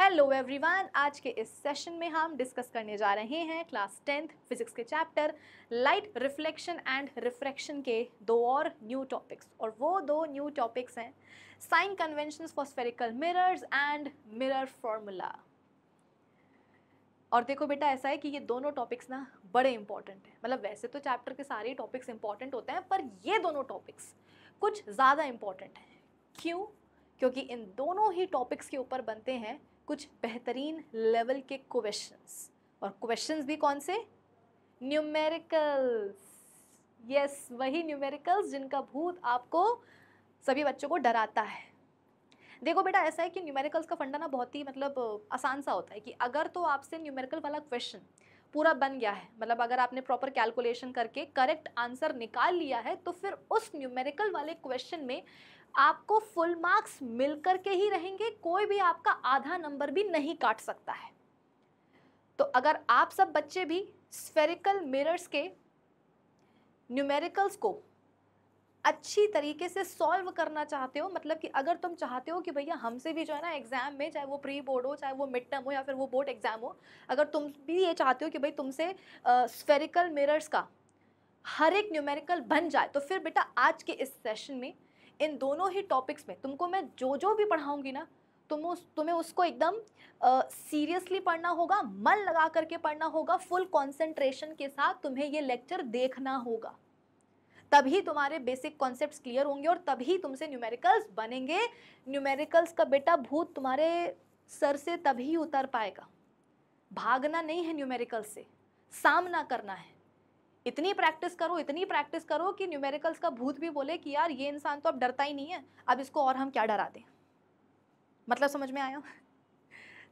Hello everyone आज के इस सेशन में हम डिस्कस करने जा रहे हैं क्लास टेंथ फिजिक्स के chapter light reflection and refraction के दो और न्यू टॉपिक्स और वो दो न्यू टॉपिक्स हैं sign convention for spherical mirrors and mirror formula और देखो बेटा ऐसा है कि ये दोनों टॉपिक्स ना बड़े इंपॉर्टेंट हैं मतलब वैसे तो चैप्टर के सारे टॉपिक्स इंपॉर्टेंट होते हैं पर ये दोनों टॉपिक्स कुछ ज़्यादा इम्पॉर्टेंट हैं क्यों क्योंकि इन दोनों ही टॉपिक्स के ऊपर बनते हैं कुछ बेहतरीन लेवल के क्वेश्चंस और क्वेश्चंस भी कौन से न्यूमेरिकल्स यस yes, वही न्यूमेरिकल्स जिनका भूत आपको सभी बच्चों को डराता है देखो बेटा ऐसा है कि न्यूमेरिकल्स का फंडा ना बहुत ही मतलब आसान सा होता है कि अगर तो आपसे न्यूमेरिकल वाला क्वेश्चन पूरा बन गया है मतलब अगर आपने प्रॉपर कैलकुलेशन करके करेक्ट आंसर निकाल लिया है तो फिर उस न्यूमेरिकल वाले क्वेश्चन में आपको फुल मार्क्स मिल करके के ही रहेंगे कोई भी आपका आधा नंबर भी नहीं काट सकता है तो अगर आप सब बच्चे भी स्फेरिकल मिरर्स के न्यूमेरिकल्स को अच्छी तरीके से सॉल्व करना चाहते हो मतलब कि अगर तुम चाहते हो कि भैया हमसे भी जो है ना एग्ज़ाम में चाहे वो प्री बोर्ड हो चाहे वो मिड टर्म हो या फिर वो बोर्ड एग्ज़ाम हो अगर तुम भी ये चाहते हो कि भाई तुमसे स्फेरिकल मिरर्स का हर एक न्यूमेरिकल बन जाए तो फिर बेटा आज के इस सेशन में इन दोनों ही टॉपिक्स में तुमको मैं जो जो भी पढ़ाऊँगी ना तुम उस तुम्हें उसको एकदम सीरियसली पढ़ना होगा मन लगा करके पढ़ना होगा फुल कंसंट्रेशन के साथ तुम्हें ये लेक्चर देखना होगा तभी तुम्हारे बेसिक कॉन्सेप्ट क्लियर होंगे और तभी तुमसे न्यूमेरिकल्स बनेंगे न्यूमेरिकल्स का बेटा भूत तुम्हारे सर से तभी उतर पाएगा भागना नहीं है न्यूमेरिकल से सामना करना है इतनी प्रैक्टिस करो इतनी प्रैक्टिस करो कि न्यूमेरिकल्स का भूत भी बोले कि यार ये इंसान तो अब डरता ही नहीं है अब इसको और हम क्या डरा दें मतलब समझ में आया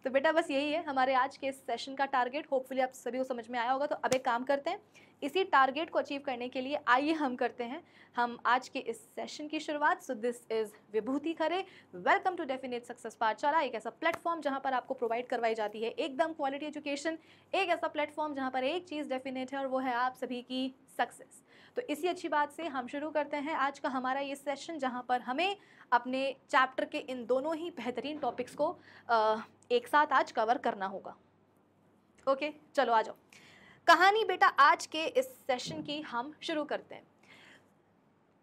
तो बेटा बस यही है हमारे आज के इस सेशन का टारगेट होपफुली आप सभी को समझ में आया होगा तो अब एक काम करते हैं इसी टारगेट को अचीव करने के लिए आइए हम करते हैं हम आज के इस सेशन की शुरुआत so this is Vibhuti Khare welcome to definite success Pathshala एक ऐसा प्लेटफॉर्म जहाँ पर आपको प्रोवाइड करवाई जाती है एकदम क्वालिटी एजुकेशन एक ऐसा प्लेटफॉर्म जहाँ पर एक चीज़ डेफिनेट है और वो है आप सभी की सक्सेस तो इसी अच्छी बात से हम शुरू करते हैं आज का हमारा ये सेशन जहाँ पर हमें अपने चैप्टर के इन दोनों ही बेहतरीन टॉपिक्स को एक साथ आज कवर करना होगा ओके चलो आ जाओ कहानी बेटा आज के इस सेशन की हम शुरू करते हैं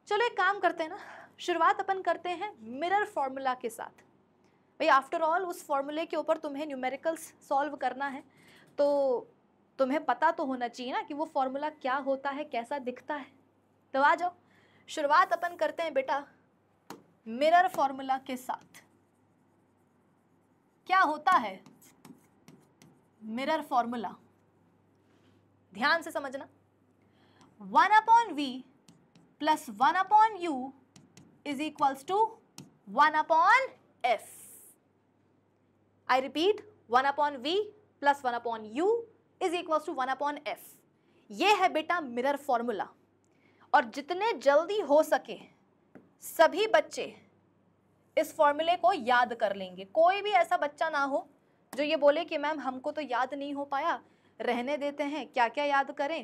चलो एक काम करते हैं ना शुरुआत अपन करते हैं मिरर फॉर्मूला के साथ भाई आफ्टर ऑल उस फॉर्मूले के ऊपर तुम्हें न्यूमेरिकल्स सॉल्व करना है तो तुम्हें पता तो होना चाहिए ना कि वो फॉर्मूला क्या होता है कैसा दिखता है तो आ जाओ शुरुआत अपन करते हैं बेटा मिरर फॉर्मूला के साथ क्या होता है मिरर फॉर्मूला ध्यान से समझना one upon v plus one upon u is equals to one upon f I repeat one upon v plus one upon u is equals to one upon f ये है बेटा मिरर फॉर्मूला और जितने जल्दी हो सके सभी बच्चे इस फॉर्मूले को याद कर लेंगे कोई भी ऐसा बच्चा ना हो जो ये बोले कि मैम हमको तो याद नहीं हो पाया रहने देते हैं क्या क्या याद करें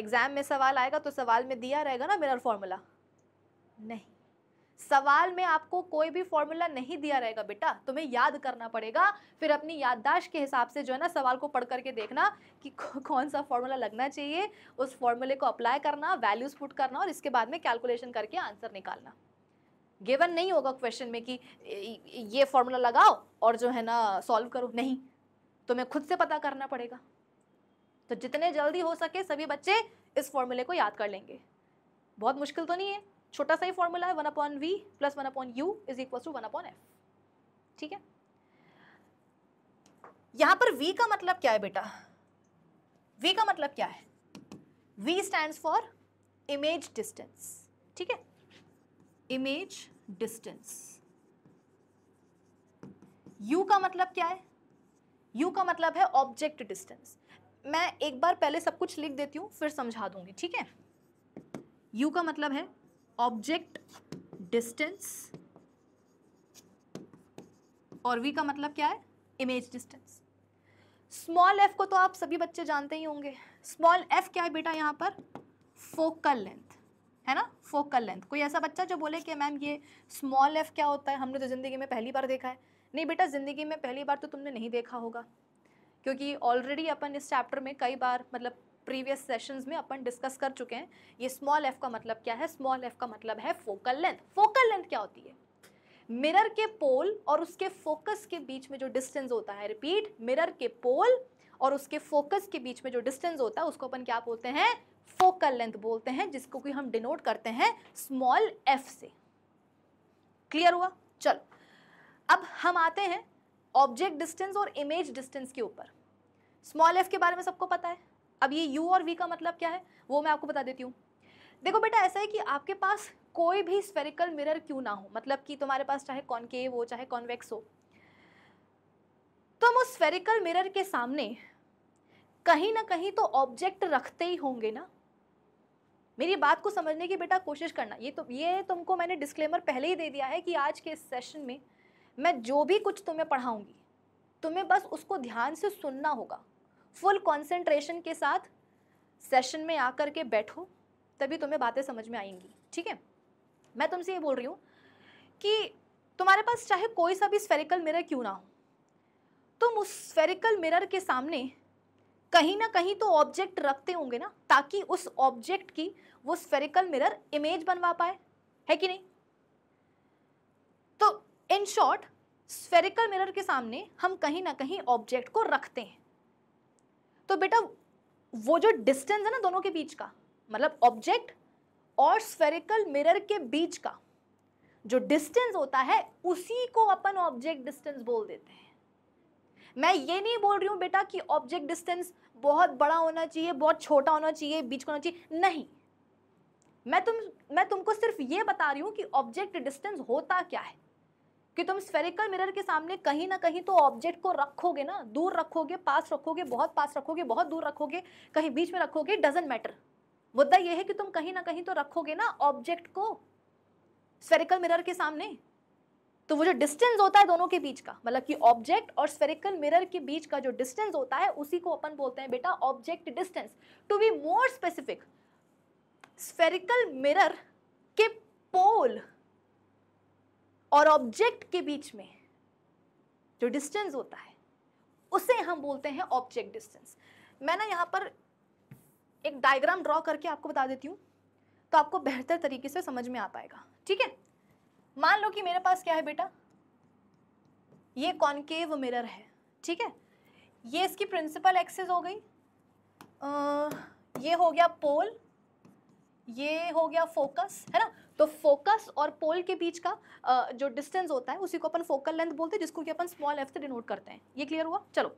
एग्ज़ाम में सवाल आएगा तो सवाल में दिया रहेगा ना मिरर फॉर्मूला नहीं सवाल में आपको कोई भी फॉर्मूला नहीं दिया रहेगा बेटा तुम्हें याद करना पड़ेगा फिर अपनी याददाश्त के हिसाब से जो है ना सवाल को पढ़ करके देखना कि कौन सा फॉर्मूला लगना चाहिए उस फॉर्मूले को अप्लाई करना वैल्यूज़ पुट करना और इसके बाद में कैलकुलेशन करके आंसर निकालना गिवन नहीं होगा क्वेश्चन में कि ये फॉर्मूला लगाओ और जो है ना सॉल्व करो नहीं तुम्हें खुद से पता करना पड़ेगा तो जितने जल्दी हो सके सभी बच्चे इस फॉर्मूले को याद कर लेंगे बहुत मुश्किल तो नहीं है छोटा सा ही फॉर्मूला है one upon v plus one upon u is equal to one upon f ठीक है यहां पर वी का मतलब क्या है बेटा वी का मतलब क्या है v stands for image distance ठीक है इमेज डिस्टेंस यू का मतलब क्या है यू का मतलब है ऑब्जेक्ट डिस्टेंस मैं एक बार पहले सब कुछ लिख देती हूँ फिर समझा दूंगी ठीक है यू का मतलब है ऑब्जेक्ट डिस्टेंस और वी का मतलब क्या है इमेज डिस्टेंस स्मॉल एफ को तो आप सभी बच्चे जानते ही होंगे स्मॉल एफ क्या है बेटा यहाँ पर फोकल लेंथ है ना फोकल लेंथ कोई ऐसा बच्चा जो बोले कि मैम ये स्मॉल एफ क्या होता है हमने तो ज़िंदगी में पहली बार देखा है नहीं बेटा ज़िंदगी में पहली बार तो तुमने नहीं देखा होगा क्योंकि ऑलरेडी अपन इस चैप्टर में कई बार मतलब प्रीवियस सेशंस में अपन डिस्कस कर चुके हैं ये स्मॉल एफ का मतलब क्या है स्मॉल एफ का मतलब है फोकल लेंथ फोकल लेंथ क्या होती है मिरर के पोल और उसके फोकस के बीच में जो डिस्टेंस होता है रिपीट मिरर के पोल और उसके फोकस के बीच में जो डिस्टेंस होता है उसको अपन क्या बोलते हैं फोकल लेंथ बोलते हैं जिसको कि हम डिनोट करते हैं स्मॉल एफ से क्लियर हुआ चलो अब हम आते हैं ऑब्जेक्ट डिस्टेंस और इमेज डिस्टेंस के ऊपर स्मॉल एफ के बारे में सबको पता है अब ये यू और वी का मतलब क्या है वो मैं आपको बता देती हूँ देखो बेटा ऐसा है कि आपके पास कोई भी स्फेरिकल मिरर क्यों ना हो मतलब कि तुम्हारे पास चाहे कॉनकेव हो चाहे कॉन्वेक्स हो तो हम उस स्फेरिकल मिरर के सामने कहीं ना कहीं तो ऑब्जेक्ट रखते ही होंगे ना मेरी बात को समझने की बेटा कोशिश करना ये तो ये तुमको मैंने डिस्क्लेमर पहले ही दे दिया है कि आज के इस सेशन में मैं जो भी कुछ तुम्हें पढ़ाऊँगी तुम्हें बस उसको ध्यान से सुनना होगा फुल कॉन्सेंट्रेशन के साथ सेशन में आकर के बैठो तभी तुम्हें बातें समझ में आएंगी ठीक है मैं तुमसे ये बोल रही हूँ कि तुम्हारे पास चाहे कोई सा भी स्फेरिकल मिरर क्यों ना हो तुम उस स्फेरिकल मिरर के सामने कहीं ना कहीं तो ऑब्जेक्ट रखते होंगे ना ताकि उस ऑब्जेक्ट की वो स्फेरिकल मिरर इमेज बनवा पाए है कि नहीं तो इन शॉर्ट स्फेरिकल मिरर के सामने हम कहीं ना कहीं ऑब्जेक्ट को रखते हैं तो बेटा वो जो डिस्टेंस है ना दोनों के बीच का मतलब ऑब्जेक्ट और स्फेरिकल मिरर के बीच का जो डिस्टेंस होता है उसी को अपन ऑब्जेक्ट डिस्टेंस बोल देते हैं मैं ये नहीं बोल रही हूँ बेटा कि ऑब्जेक्ट डिस्टेंस बहुत बड़ा होना चाहिए बहुत छोटा होना चाहिए बीच को होना चाहिए नहीं मैं तुम मैं तुमको सिर्फ ये बता रही हूँ कि ऑब्जेक्ट डिस्टेंस होता क्या है कि तुम स्फेरिकल मिरर के सामने कहीं ना कहीं तो ऑब्जेक्ट को रखोगे ना दूर रखोगे पास रखोगे बहुत पास रखोगे बहुत दूर रखोगे कहीं बीच में रखोगे डजेंट मैटर मुद्दा यह है कि तुम कहीं ना कहीं तो रखोगे ना ऑब्जेक्ट को स्फेरिकल मिरर के सामने तो वो जो डिस्टेंस होता है दोनों के बीच का मतलब कि ऑब्जेक्ट और स्फेरिकल मिरर के बीच का जो डिस्टेंस होता है उसी को अपन बोलते हैं बेटा object distance to be more specific spherical mirror के पोल और ऑब्जेक्ट के बीच में जो डिस्टेंस होता है उसे हम बोलते हैं ऑब्जेक्ट डिस्टेंस मैं ना यहां पर एक डायग्राम ड्रॉ करके आपको बता देती हूँ तो आपको बेहतर तरीके से समझ में आ पाएगा ठीक है मान लो कि मेरे पास क्या है बेटा ये कॉन्केव मिरर है ठीक है ये इसकी प्रिंसिपल एक्सेस हो गई आ, ये हो गया पोल ये हो गया फोकस है ना तो फोकस और पोल के बीच का आ, जो डिस्टेंस होता है उसी को अपन फोकल लेंथ बोलते हैं जिसको कि अपन स्मॉल एफ से डिनोट करते हैं ये क्लियर हुआ चलो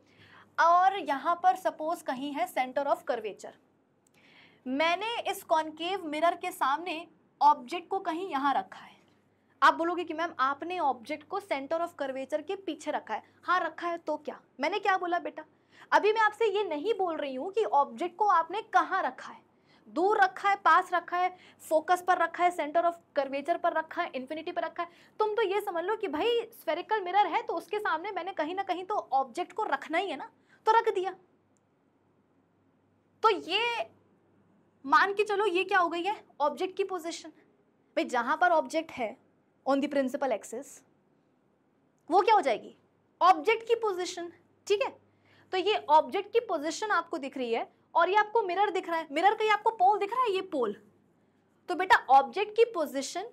और यहाँ पर सपोज कहीं है सेंटर ऑफ कर्वेचर मैंने इस कॉन्केव मिरर के सामने ऑब्जेक्ट को कहीं यहाँ रखा है आप बोलोगे कि मैम आपने ऑब्जेक्ट को सेंटर ऑफ कर्वेचर के पीछे रखा है हाँ रखा है तो क्या मैंने क्या बोला बेटा अभी मैं आपसे ये नहीं बोल रही हूँ कि ऑब्जेक्ट को आपने कहाँ रखा है दूर रखा है पास रखा है फोकस पर रखा है सेंटर ऑफ कर्वेचर पर रखा है इन्फिनिटी पर रखा है तुम तो ये समझ लो कि भाई स्फेरिकल मिरर है तो उसके सामने मैंने कहीं ना कहीं तो ऑब्जेक्ट को रखना ही है ना तो रख दिया तो ये मान के चलो ये क्या हो गई है ऑब्जेक्ट की पोजिशन भाई जहाँ पर ऑब्जेक्ट है ऑन द प्रिंसिपल एक्सेस वो क्या हो जाएगी ऑब्जेक्ट की पोजिशन ठीक है तो ये ऑब्जेक्ट की पोजिशन आपको दिख रही है और ये आपको मिरर दिख रहा है मिरर का ये आपको पोल दिख रहा है ये पोल तो बेटा ऑब्जेक्ट की पोजिशन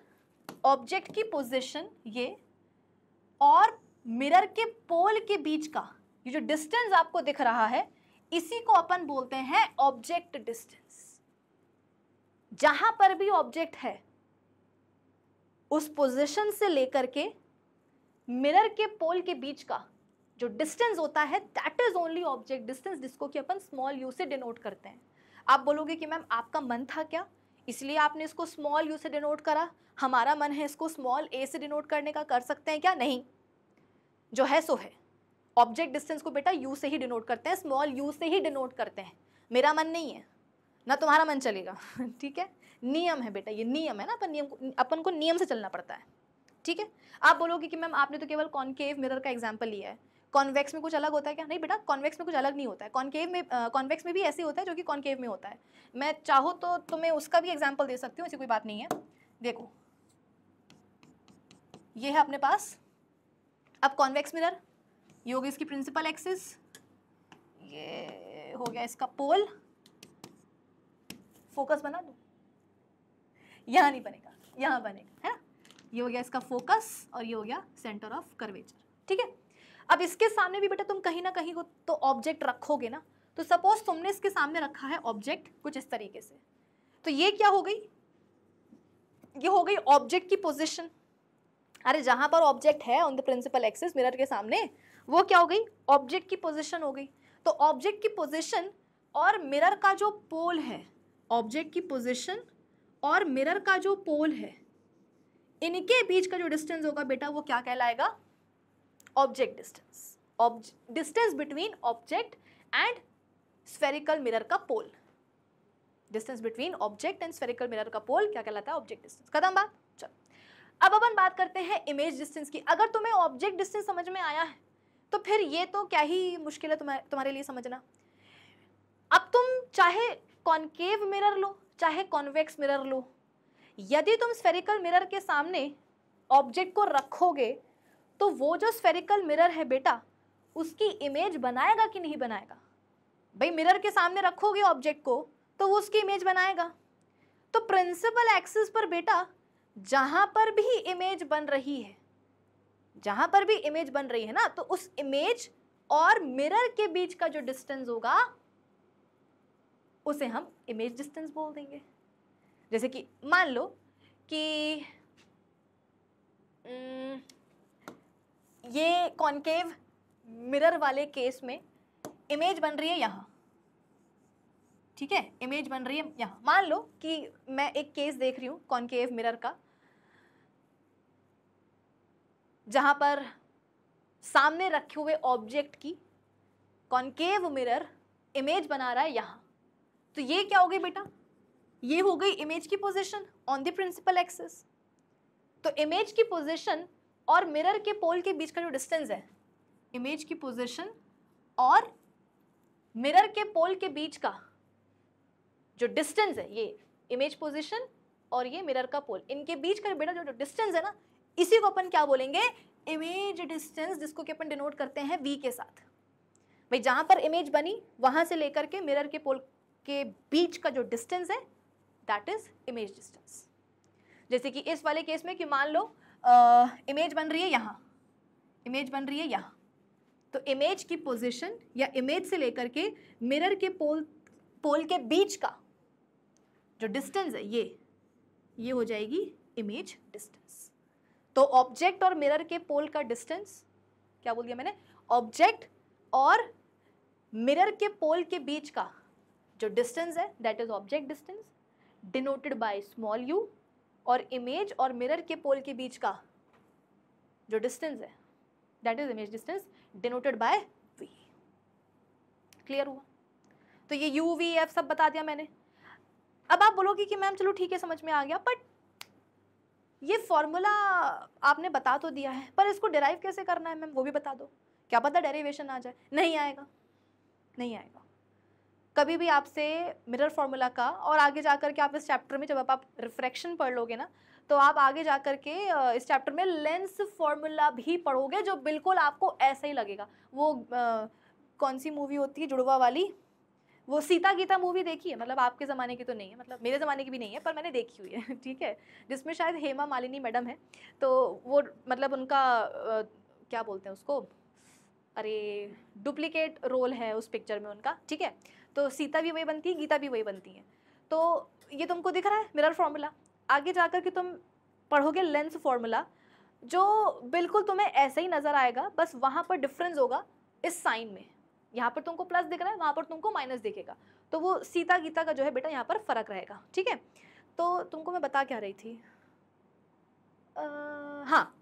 ऑब्जेक्ट की पोजिशन ये और मिरर के पोल के बीच का ये जो डिस्टेंस आपको दिख रहा है इसी को अपन बोलते हैं ऑब्जेक्ट डिस्टेंस जहां पर भी ऑब्जेक्ट है उस पोजीशन से लेकर के मिरर के पोल के बीच का जो डिस्टेंस होता है that is only object distance जिसको कि अपन स्मॉल यू से डिनोट करते हैं आप बोलोगे कि मैम आपका मन था क्या इसलिए आपने इसको स्मॉल यू से डिनोट करा हमारा मन है इसको स्मॉल ए से डिनोट करने का कर सकते हैं क्या नहीं जो है सो है ऑब्जेक्ट डिस्टेंस को बेटा यू से ही डिनोट करते हैं स्मॉल यू से ही डिनोट करते हैं मेरा मन नहीं है ना तुम्हारा मन चलेगा ठीक है नियम है बेटा ये नियम है ना अपन नियम अपन को नियम से चलना पड़ता है ठीक है आप बोलोगे कि मैम आपने तो केवल कॉन्केव मिरर का एग्जाम्पल लिया है कॉन्वेक्स में कुछ अलग होता है क्या नहीं बेटा कॉन्वेक्स में कुछ अलग नहीं होता है कॉन्केव में कॉन्वेक्स में भी ऐसे होता है जो कि कॉन्केव में होता है मैं चाहो तो तुम्हें उसका भी एग्जाम्पल दे सकती हूँ ऐसी कोई बात नहीं है देखो ये है अपने पास अब कॉन्वेक्स मिरर ये होगी इसकी प्रिंसिपल एक्सिस ये हो गया इसका पोल फोकस बना दो यहाँ नहीं बनेगा यहाँ बनेगा है ना ये हो गया इसका फोकस और ये हो गया सेंटर ऑफ कर्वेचर ठीक है अब इसके सामने भी बेटा तुम कहीं ना कहीं तो ऑब्जेक्ट रखोगे ना तो सपोज तुमने इसके सामने रखा है ऑब्जेक्ट कुछ इस तरीके से तो ये क्या हो गई ये हो गई ऑब्जेक्ट की पोजिशन अरे जहाँ पर ऑब्जेक्ट है on the principal axis mirror के सामने वो क्या हो गई ऑब्जेक्ट की पोजिशन हो गई तो ऑब्जेक्ट की पोजिशन और मिरर का जो पोल है ऑब्जेक्ट की पोजिशन और मिरर का जो पोल है इनके बीच का जो डिस्टेंस होगा बेटा वो क्या कहलाएगा object distance distance between object and spherical mirror का pole distance between object and spherical mirror का पोल क्या कहलाता है ऑब्जेक्ट डिस्टेंस कदम बात चलो अब अपन बात करते हैं इमेज डिस्टेंस की अगर तुम्हें ऑब्जेक्ट डिस्टेंस समझ में आया है तो फिर ये तो क्या ही मुश्किल है तुम्हारे तुम्हारे लिए समझना अब तुम चाहे कॉन्केव मिरर लो चाहे कॉन्वेक्स मिरर लो यदि तुम स्फेरिकल मिरर के सामने ऑब्जेक्ट को रखोगे तो वो जो स्फेरिकल मिरर है बेटा उसकी इमेज बनाएगा कि नहीं बनाएगा भाई मिरर के सामने रखोगे ऑब्जेक्ट को तो वो उसकी इमेज बनाएगा तो प्रिंसिपल एक्सिस पर बेटा जहाँ पर भी इमेज बन रही है जहाँ पर भी इमेज बन रही है ना तो उस इमेज और मिरर के बीच का जो डिस्टेंस होगा उसे हम इमेज डिस्टेंस बोल देंगे जैसे कि मान लो कि हम्म, ये कॉन्केव मिरर वाले केस में इमेज बन रही है यहाँ ठीक है इमेज बन रही है यहाँ मान लो कि मैं एक केस देख रही हूँ कॉन्केव मिरर का जहाँ पर सामने रखे हुए ऑब्जेक्ट की कॉन्केव मिरर इमेज बना रहा है यहाँ तो ये क्या हो गई बेटा ये हो गई इमेज की position on the principal axis तो इमेज की पोजिशन और मिरर के पोल के बीच का जो डिस्टेंस है इमेज की पोजिशन और मिरर के पोल के बीच का जो डिस्टेंस है ये इमेज पोजिशन और ये मिरर का पोल इनके बीच का बेटा जो डिस्टेंस है ना इसी को अपन क्या बोलेंगे इमेज डिस्टेंस जिसको कि अपन डिनोट करते हैं वी के साथ भाई जहाँ पर इमेज बनी वहाँ से लेकर के मिरर के पोल के बीच का जो डिस्टेंस है दैट इज इमेज डिस्टेंस जैसे कि इस वाले केस में कि मान लो इमेज बन रही है यहाँ इमेज बन रही है यहाँ तो इमेज की पोजिशन या इमेज से लेकर के मिरर के पोल पोल के बीच का जो डिस्टेंस है ये ये हो जाएगी इमेज डिस्टेंस तो ऑब्जेक्ट और मिरर के पोल का डिस्टेंस क्या बोल दिया मैंने ऑब्जेक्ट और मिरर के पोल के बीच का जो डिस्टेंस है that is object distance denoted by small u और इमेज और मिरर के पोल के बीच का जो डिस्टेंस है that is image distance denoted by v clear हुआ तो ये यू वी एफ सब बता दिया मैंने अब आप बोलोगे कि मैम चलो ठीक है समझ में आ गया बट ये फॉर्मूला आपने बता तो दिया है पर इसको डिराइव कैसे करना है मैम वो भी बता दो क्या पता डेरिवेशन आ जाए नहीं आएगा नहीं आएगा कभी भी आपसे मिरर फार्मूला का और आगे जा कर के आप इस चैप्टर में जब आप, आप रिफ्रैक्शन पढ़ लोगे ना तो आप आगे जा कर के इस चैप्टर में लेंस फार्मूला भी पढ़ोगे जो बिल्कुल आपको ऐसा ही लगेगा वो आ, कौन सी मूवी होती है जुड़वा वाली वो सीता गीता मूवी देखी है मतलब आपके ज़माने की तो नहीं है मतलब मेरे ज़माने की भी नहीं है पर मैंने देखी हुई है ठीक है जिसमें शायद हेमा मालिनी मैडम है तो वो मतलब उनका आ, क्या बोलते हैं उसको अरे डुप्लीकेट रोल है उस पिक्चर में उनका ठीक है तो सीता भी वही बनती है गीता भी वही बनती है तो ये तुमको दिख रहा है मिरर फार्मूला आगे जाकर के तुम पढ़ोगे लेंस फार्मूला जो बिल्कुल तुम्हें ऐसे ही नज़र आएगा बस वहाँ पर डिफरेंस होगा इस साइन में यहाँ पर तुमको प्लस दिख रहा है वहाँ पर तुमको माइनस दिखेगा तो वो सीता गीता का जो है बेटा यहाँ पर फ़र्क रहेगा ठीक है तो तुमको मैं बता क्या रही थी आ, हाँ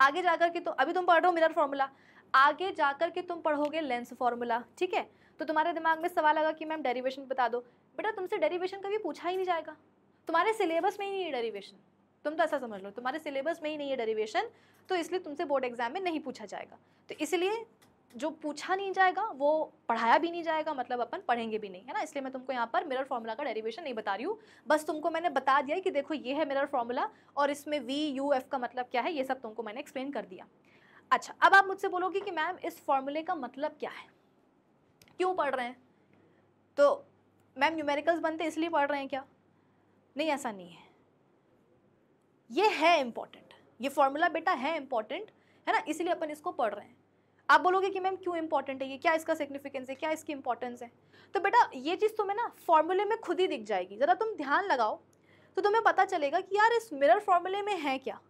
आगे जाकर के तो अभी तुम पढ़ रहे हो मिरर फार्मूला आगे जाकर के तुम पढ़ोगे लेंस फार्मूला ठीक है तो तुम्हारे दिमाग में सवाल आएगा कि मैम डेरिवेशन बता दो बेटा तुमसे डेरिवेशन कभी पूछा ही नहीं जाएगा तुम्हारे सिलेबस में ही नहीं है डेरिवेशन तुम तो ऐसा समझ लो तुम्हारे सिलेबस में ही नहीं है डेरिवेशन तो इसलिए तुमसे बोर्ड एग्जाम में नहीं पूछा जाएगा तो इसलिए जो पूछा नहीं जाएगा वो पढ़ाया भी नहीं जाएगा मतलब अपन पढ़ेंगे भी नहीं है ना इसलिए मैं तुमको यहाँ पर मिरर फार्मूला का डेरिवेशन नहीं बता रही हूँ बस तुमको मैंने बता दिया कि देखो ये है मिरर फार्मूला और इसमें वी यू एफ का मतलब क्या है ये सब तुमको मैंने एक्सप्लेन कर दिया अच्छा अब आप मुझसे बोलोगे कि मैम इस फॉर्मूले का मतलब क्या है क्यों पढ़ रहे हैं तो मैम न्यूमेरिकल्स बनते इसलिए पढ़ रहे हैं क्या नहीं ऐसा नहीं है ये है इम्पॉर्टेंट ये फॉर्मूला बेटा है इम्पॉर्टेंट है ना इसलिए अपन इसको पढ़ रहे हैं आप बोलोगे कि मैम क्यों इम्पॉर्टेंट है ये क्या इसका सिग्निफिकेंस है क्या इसकी इंपॉर्टेंस है तो बेटा ये चीज़ तुम्हें ना फॉर्मूले में खुद ही दिख जाएगी ज़रा तुम ध्यान लगाओ तो तुम्हें पता चलेगा कि यार इस मिरर फॉर्मूले में है क्या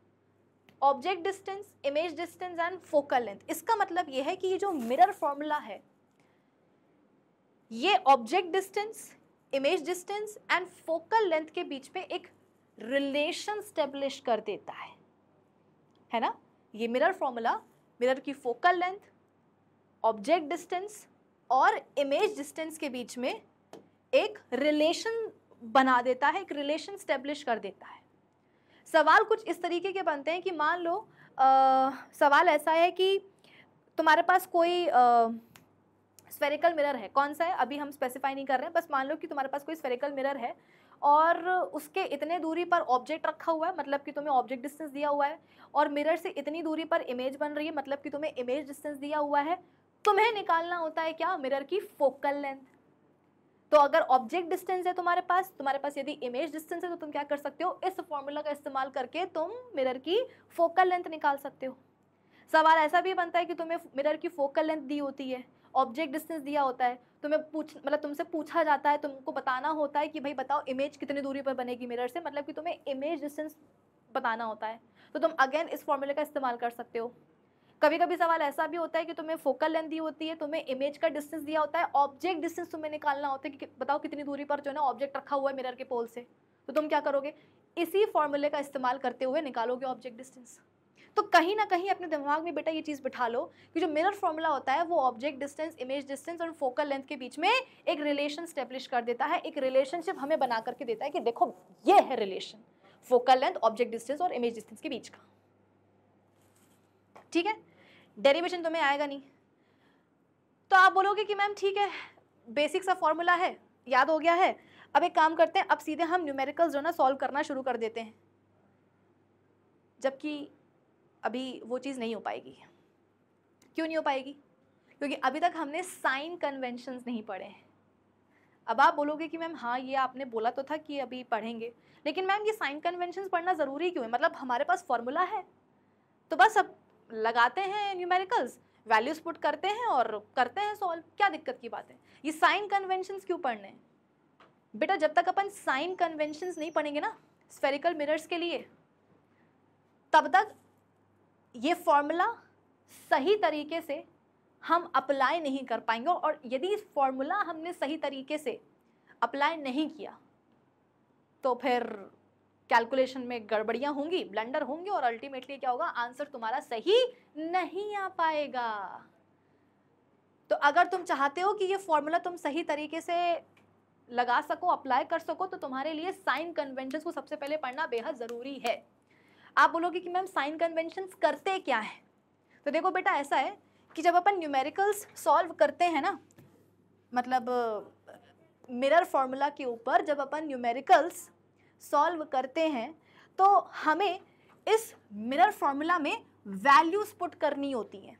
object distance image distance and focal length इसका मतलब ये है कि ये जो मिरर फॉर्मूला है ये object distance image distance and focal length के बीच में एक रिलेशन स्टेब्लिश कर देता है है ना ये मिरर फॉर्मूला मिरर की फोकल लेंथ ऑब्जेक्ट डिस्टेंस और इमेज डिस्टेंस के बीच में एक रिलेशन बना देता है एक रिलेशन स्टेब्लिश कर देता है सवाल कुछ इस तरीके के बनते हैं कि मान लो आ, सवाल ऐसा है कि तुम्हारे पास कोई आ, स्फेरिकल मिरर है कौन सा है अभी हम स्पेसिफाई नहीं कर रहे हैं बस मान लो कि तुम्हारे पास कोई स्फेरिकल मिरर है और उसके इतने दूरी पर ऑब्जेक्ट रखा हुआ है मतलब कि तुम्हें ऑब्जेक्ट डिस्टेंस दिया हुआ है और मिरर से इतनी दूरी पर इमेज बन रही है मतलब कि तुम्हें इमेज डिस्टेंस दिया हुआ है तुम्हें निकालना होता है क्या मिरर की फोकल लेंथ तो अगर ऑब्जेक्ट डिस्टेंस है तुम्हारे पास तुम्हारे पास यदि इमेज डिस्टेंस है तो तुम क्या कर सकते हो इस फॉर्मूला का इस्तेमाल करके तुम मिरर की फोकल लेंथ निकाल सकते हो सवाल ऐसा भी बनता है कि तुम्हें मिरर की फोकल लेंथ दी होती है ऑब्जेक्ट डिस्टेंस दिया होता है तुम्हें पूछ मतलब तुमसे पूछा जाता है तुमको बताना होता है कि भाई बताओ इमेज कितनी दूरी पर बनेगी मिरर से मतलब कि तुम्हें इमेज डिस्टेंस बताना होता है तो तुम अगेन इस फॉर्मूले का इस्तेमाल कर सकते हो कभी कभी सवाल ऐसा भी होता है कि तुम्हें फोकल लेंथ दी होती है तुम्हें इमेज का डिस्टेंस दिया होता है ऑब्जेक्ट डिस्टेंस तुम्हें निकालना होता है कि बताओ कितनी दूरी पर जो है ना ऑब्जेक्ट रखा हुआ है मिरर के पोल से तो तुम क्या करोगे इसी फॉर्मूले का इस्तेमाल करते हुए निकालोगे ऑब्जेक्ट डिस्टेंस तो कहीं ना कहीं अपने दिमाग में बेटा ये चीज़ बिठा लो कि जो मिरर फॉर्मूला होता है वो ऑब्जेक्ट डिस्टेंस इमेज डिस्टेंस और फोकल लेंथ के बीच में एक रिलेशन स्टेब्लिश कर देता है एक रिलेशनशिप हमें बना करके देता है कि देखो ये है relation focal length object distance और इमेज डिस्टेंस के बीच का ठीक है डेरिवेशन तुम्हें आएगा नहीं तो आप बोलोगे कि मैम ठीक है बेसिक सा फॉर्मूला है याद हो गया है अब एक काम करते हैं अब सीधे हम न्यूमेरिकल जो ना सॉल्व करना शुरू कर देते हैं जबकि अभी वो चीज़ नहीं हो पाएगी क्यों नहीं हो पाएगी क्योंकि अभी तक हमने साइन कन्वेंशंस नहीं पढ़े हैं अब आप बोलोगे कि मैम हाँ ये आपने बोला तो था कि अभी पढ़ेंगे लेकिन मैम ये साइन कन्वेंशन पढ़ना ज़रूरी क्यों है मतलब हमारे पास फॉर्मूला है तो बस अब लगाते हैं न्यूमेरिकल्स वैल्यूज पुट करते हैं और करते हैं सॉल्व क्या दिक्कत की बात है ये साइन कन्वेंशंस क्यों पढ़ने बेटा जब तक अपन साइन कन्वेंशंस नहीं पढ़ेंगे ना स्फेरिकल मिरर्स के लिए तब तक ये फॉर्मूला सही तरीके से हम अप्लाई नहीं कर पाएंगे और यदि इस फॉर्मूला हमने सही तरीके से अप्लाई नहीं किया तो फिर कैलकुलेशन में गड़बड़ियाँ होंगी ब्लंडर होंगे और अल्टीमेटली क्या होगा आंसर तुम्हारा सही नहीं आ पाएगा तो अगर तुम चाहते हो कि ये फॉर्मूला तुम सही तरीके से लगा सको अप्लाई कर सको तो तुम्हारे लिए साइन कन्वेंशन को सबसे पहले पढ़ना बेहद ज़रूरी है आप बोलोगे कि मैम साइन कन्वेंशन करते क्या हैं तो देखो बेटा ऐसा है कि जब अपन न्यूमेरिकल्स सॉल्व करते हैं ना मतलब मिरर फार्मूला के ऊपर जब अपन न्यूमेरिकल्स सॉल्व करते हैं तो हमें इस मिरर फार्मूला में वैल्यूज़ पुट करनी होती हैं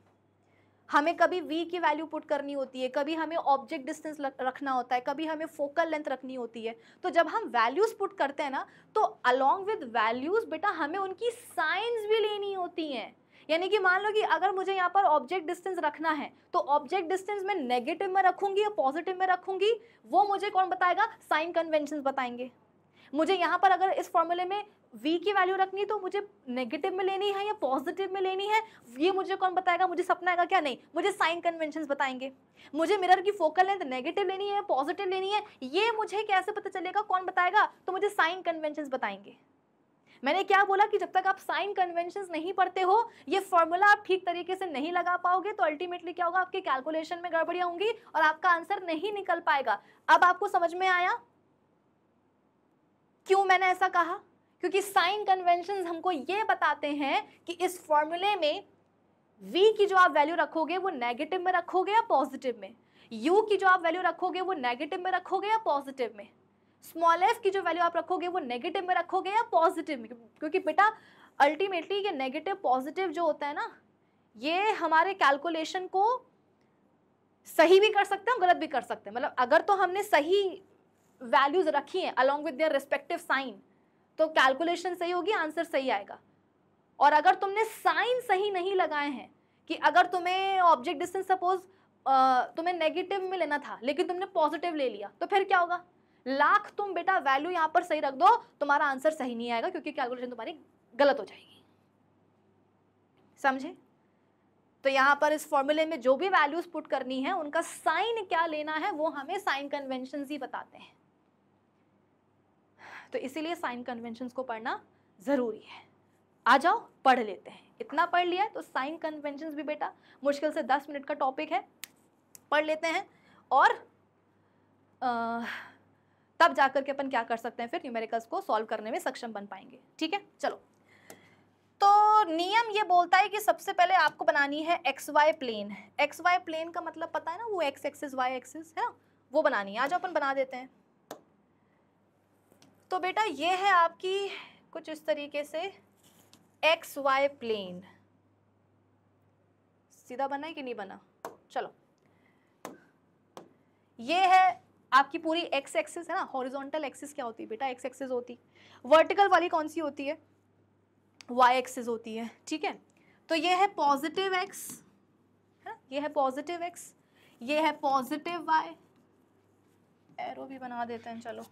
हमें कभी वी की वैल्यू पुट करनी होती है कभी हमें ऑब्जेक्ट डिस्टेंस रखना होता है कभी हमें फोकल लेंथ रखनी होती है तो जब हम वैल्यूज़ पुट करते हैं ना तो अलॉन्ग विद वैल्यूज़ बेटा हमें उनकी साइंस भी लेनी होती हैं यानी कि मान लो कि अगर मुझे यहाँ पर ऑब्जेक्ट डिस्टेंस रखना है तो ऑब्जेक्ट डिस्टेंस मैं नेगेटिव में रखूंगी या पॉजिटिव में रखूंगी वो मुझे कौन बताएगा साइन कन्वेंशन बताएंगे मुझे यहाँ पर अगर इस फॉर्मूले में v की वैल्यू रखनी है तो मुझे नेगेटिव में लेनी है या पॉजिटिव में लेनी है ये मुझे कौन बताएगा मुझे सपना आएगा क्या नहीं मुझे साइन कन्वेंशन बताएंगे मुझे मिरर की फोकल लेंथ नेगेटिव लेनी है पॉजिटिव लेनी है ये मुझे कैसे पता चलेगा कौन बताएगा तो मुझे साइन कन्वेंशन बताएंगे मैंने क्या बोला कि जब तक आप साइन कन्वेंशन नहीं पढ़ते हो ये फॉर्मूला आप ठीक तरीके से नहीं लगा पाओगे तो अल्टीमेटली क्या होगा आपके कैलकुलेशन में गड़बड़ियाँ होंगी और आपका आंसर नहीं निकल पाएगा अब आपको समझ में आया क्यों मैंने ऐसा कहा क्योंकि साइन कन्वेंशन हमको ये बताते हैं कि इस फॉर्मूले में v की जो आप वैल्यू रखोगे वो नेगेटिव में रखोगे या पॉजिटिव में u की जो आप वैल्यू रखोगे वो नेगेटिव में रखोगे या पॉजिटिव में स्मॉल f की जो वैल्यू आप रखोगे वो नेगेटिव में रखोगे या पॉजिटिव में क्योंकि बेटा अल्टीमेटली ये नेगेटिव पॉजिटिव जो होता है ना ये हमारे कैलकुलेशन को सही भी कर सकते हैं गलत भी कर सकते हैं मतलब अगर तो हमने सही वैल्यूज रखी हैं along with their respective sign तो कैलकुलेशन सही होगी आंसर सही आएगा और अगर तुमने साइन सही नहीं लगाए हैं कि अगर तुम्हें ऑब्जेक्ट डिस्टेंस सपोज तुम्हें नेगेटिव में लेना था लेकिन तुमने पॉजिटिव ले लिया तो फिर क्या होगा लाख तुम बेटा वैल्यू यहाँ पर सही रख दो तुम्हारा आंसर सही नहीं आएगा क्योंकि कैलकुलेशन तुम्हारी गलत हो जाएगी समझे तो यहाँ पर इस फॉर्मूले में जो भी वैल्यूज पुट करनी है उनका साइन क्या लेना है वो हमें साइन कन्वेंशन ही बताते हैं तो इसीलिए साइन कन्वेंशन को पढ़ना ज़रूरी है आ जाओ पढ़ लेते हैं इतना पढ़ लिया है तो साइन कन्वेंशन भी बेटा मुश्किल से दस मिनट का टॉपिक है पढ़ लेते हैं और आ, तब जाकर के अपन क्या कर सकते हैं फिर न्यूमेरिकल्स को सॉल्व करने में सक्षम बन पाएंगे ठीक है चलो तो नियम ये बोलता है कि सबसे पहले आपको बनानी है X Y plane X Y plane का मतलब पता है ना वो एक्स एक्सिस वाई एक्सिस है ना वो बनानी है आज अपन बना देते हैं तो बेटा ये है आपकी कुछ इस तरीके से एक्स वाई प्लेन सीधा बना है कि नहीं बना चलो ये है आपकी पूरी एक्स एक्सिस है ना हॉरिजॉन्टल एक्सिस क्या होती है बेटा एक्स एक्सिस होती वर्टिकल वाली कौन सी होती है वाई एक्सिस होती है ठीक है तो ये है पॉजिटिव एक्स है ना ये है पॉजिटिव एक्स ये है पॉजिटिव वाई एरो भी बना देते हैं चलो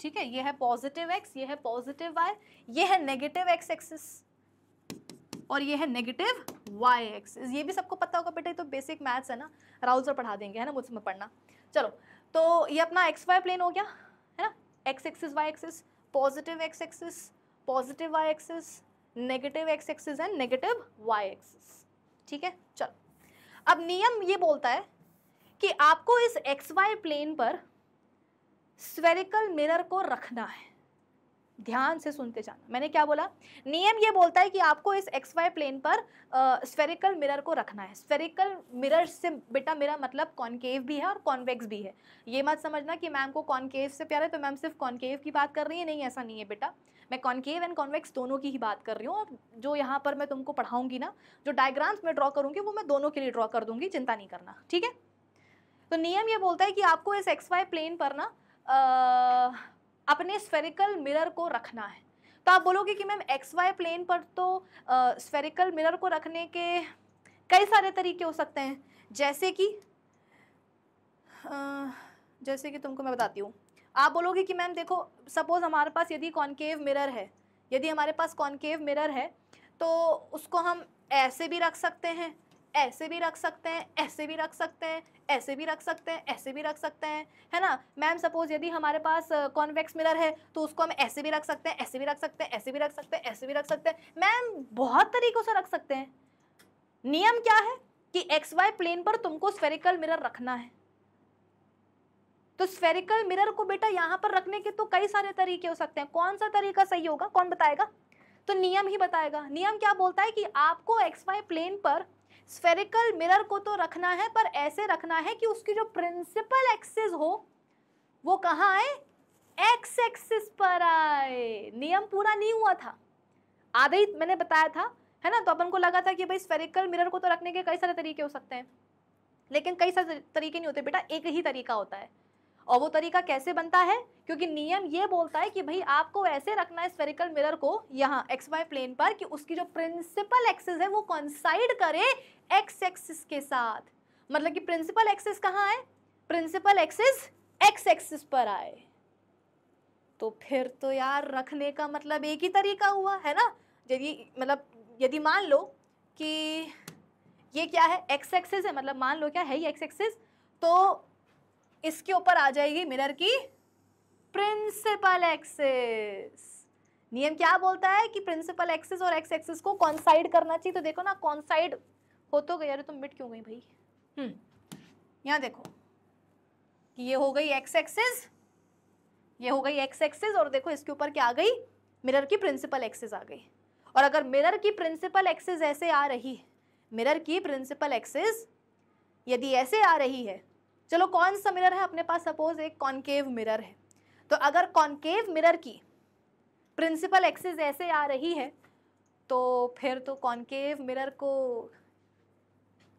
ठीक है ये है पॉजिटिव एक्स ये है पॉजिटिव वाई ये है नेगेटिव एक्स एक्सिस और ये है नेगेटिव वाई एक्सिस ये भी सबको पता होगा बेटा ये तो बेसिक मैथ्स है ना राहुल सर पढ़ा देंगे है ना मुझसे पढ़ना चलो तो ये अपना एक्स वाई प्लेन हो गया है ना X axis Y axis positive X axis positive Y axis negative X axis and negative Y axis ठीक है चलो अब नियम ये बोलता है कि आपको इस एक्स वाई प्लेन पर स्वेरिकल मिरर को रखना है ध्यान से सुनते जाना मैंने क्या बोला नियम ये बोलता है कि आपको इस एक्स वाई प्लेन पर स्फेरिकल मिरर को रखना है स्फेरिकल मिरर से बेटा मेरा मतलब कॉन्केव भी है और कॉन्वेक्स भी है ये मत समझना कि मैम को कॉन्केव से प्यार है तो मैम सिर्फ कॉन्केव की बात कर रही है नहीं ऐसा नहीं है बेटा मैं कॉन्केव एंड कॉन्वेक्स दोनों की ही बात कर रही हूँ और जो यहाँ पर मैं तुमको पढ़ाऊँगी ना जो डायग्राम्स मैं ड्रॉ करूँगी वो मैं दोनों के लिए ड्रॉ कर दूंगी चिंता नहीं करना ठीक है तो नियम ये बोलता है कि आपको इस एक्स वाई प्लेन पर ना अपने स्फेरिकल मिरर को रखना है तो आप बोलोगे कि मैम एक्स वाई प्लेन पर तो स्फेरिकल मिरर को रखने के कई सारे तरीके हो सकते हैं जैसे कि आ, जैसे कि तुमको मैं बताती हूँ आप बोलोगे कि मैम देखो सपोज़ हमारे पास यदि कॉन्केव मिरर है यदि हमारे पास कॉन्केव मिरर है तो उसको हम ऐसे भी रख सकते हैं ऐसे भी रख सकते हैं ऐसे भी रख सकते हैं ऐसे भी रख सकते हैं ऐसे भी रख सकते हैं है ना मैम सपोज यदि हमारे पास कॉन्वेक्स मिरर है तो उसको हम ऐसे भी रख सकते हैं ऐसे भी रख सकते हैं ऐसे भी रख सकते हैं ऐसे भी रख सकते हैं मैम बहुत तरीक़ों से रख सकते हैं नियम क्या है कि एक्स वाई प्लेन पर तुमको स्फेरिकल मिरर रखना है तो स्फेरिकल मिरर को बेटा यहां पर रखने के तो कई सारे तरीके हो सकते हैं कौन सा तरीका सही होगा कौन बताएगा तो नियम ही बताएगा नियम क्या बोलता है कि आपको एक्स वाई प्लेन पर स्फेरिकल मिरर को तो रखना है पर ऐसे रखना है कि उसकी जो प्रिंसिपल एक्सिस हो वो कहाँ आए एक्स एक्सिस पर आए नियम पूरा नहीं हुआ था आधे ही मैंने बताया था है ना तो अपन को लगा था कि भाई स्फेरिकल मिरर को तो रखने के कई सारे तरीके हो सकते हैं लेकिन कई सारे तरीके नहीं होते बेटा एक ही तरीका होता है और वो तरीका कैसे बनता है क्योंकि नियम ये बोलता है कि भाई आपको ऐसे रखना है स्फेरिकल मिरर को यहाँ एक्स वाई प्लेन पर कि उसकी जो प्रिंसिपल एक्सिस है वो कंसाइड करे एक्स एक्सिस के साथ मतलब कि प्रिंसिपल एक्सिस कहाँ है प्रिंसिपल एक्सिस एक्स एक्सिस पर आए तो फिर तो यार रखने का मतलब एक ही तरीका हुआ है ना यदि मतलब यदि मान लो कि ये क्या है एक्स एक्सिस है मतलब मान लो क्या है ही एक्स एक्सिस तो इसके ऊपर आ जाएगी मिरर की प्रिंसिपल एक्सिस नियम क्या बोलता है कि प्रिंसिपल एक्सिस और एक्स एक्सिस को कॉन्साइड करना चाहिए तो देखो ना कॉन्साइड हो तो गई अरे तुम मिट क्यों गई भाई हम्म यहाँ देखो कि ये हो गई एक्स एक्सेस ये हो गई एक्स एक्सेस और देखो इसके ऊपर क्या आ गई मिरर की प्रिंसिपल एक्सेस आ गई और अगर मिरर की प्रिंसिपल एक्सेस ऐसे आ रही है मिरर की प्रिंसिपल एक्सेस यदि ऐसे आ रही है चलो कौन सा मिरर है अपने पास सपोज एक कॉन्केव मिरर है तो अगर कॉनकेव मिरर की प्रिंसिपल एक्सेस ऐसे आ रही है तो फिर तो कॉन्केव मिरर को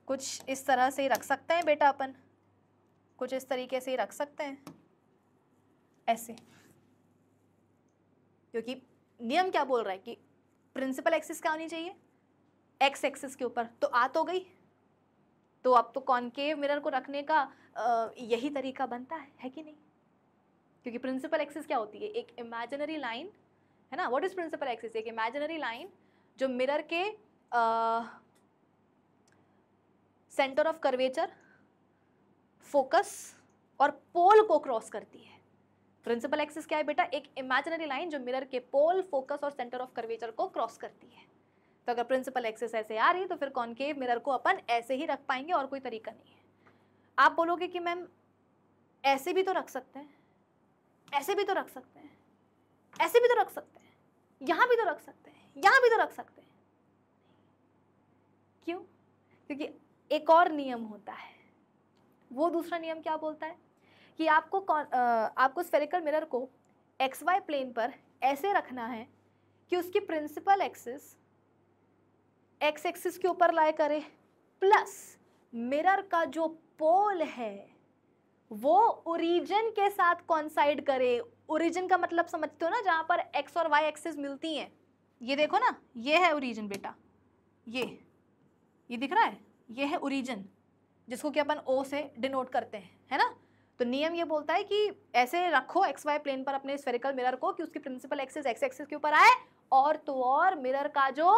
कुछ इस तरह से रख सकते हैं बेटा अपन कुछ इस तरीके से ही रख सकते हैं ऐसे क्योंकि नियम क्या बोल रहा है कि प्रिंसिपल एक्सिस क्या होनी चाहिए एक्स एक्सिस के ऊपर तो आ तो गई तो अब तो कॉन्केव मिरर को रखने का आ, यही तरीका बनता है है कि नहीं क्योंकि प्रिंसिपल एक्सिस क्या होती है एक इमेजिनरी लाइन है ना व्हाट इज़ प्रिंसिपल एक्सिस एक इमेजिनरी लाइन जो मिरर के सेंटर ऑफ कर्वेचर फोकस और पोल को क्रॉस करती है प्रिंसिपल एक्सिस क्या है बेटा एक इमेजिनरी लाइन जो मिरर के पोल फोकस और सेंटर ऑफ कर्वेचर को क्रॉस करती है तो अगर प्रिंसिपल एक्सिस ऐसे आ रही तो फिर के मिरर को अपन ऐसे ही रख पाएंगे और कोई तरीका नहीं है आप बोलोगे कि मैम ऐसे भी तो रख सकते हैं ऐसे भी तो रख सकते हैं ऐसे भी तो रख सकते हैं यहाँ भी तो रख सकते हैं यहाँ भी तो रख सकते हैं क्यों क्योंकि एक और नियम होता है वो दूसरा नियम क्या बोलता है कि आपको कौन आपको स्फेरिकल मिरर को एक्स वाई प्लेन पर ऐसे रखना है कि उसकी प्रिंसिपल एक्सिस एक्स एक्सिस के ऊपर लाए करे प्लस मिरर का जो पोल है वो ओरिजिन के साथ कॉन्साइड करे ओरिजिन का मतलब समझते हो ना जहाँ पर एक्स और वाई एक्सिस मिलती हैं ये देखो ना ये है ओरिजिन बेटा ये ये दिख रहा है ये है ओरिजिन जिसको कि अपन ओ से डिनोट करते हैं है ना तो नियम ये बोलता है कि ऐसे रखो एक्स वाई प्लेन पर अपने स्फेरिकल मिरर को कि उसकी प्रिंसिपल एक्सेस एक्स एक्सेस के ऊपर आए और तो और मिरर का जो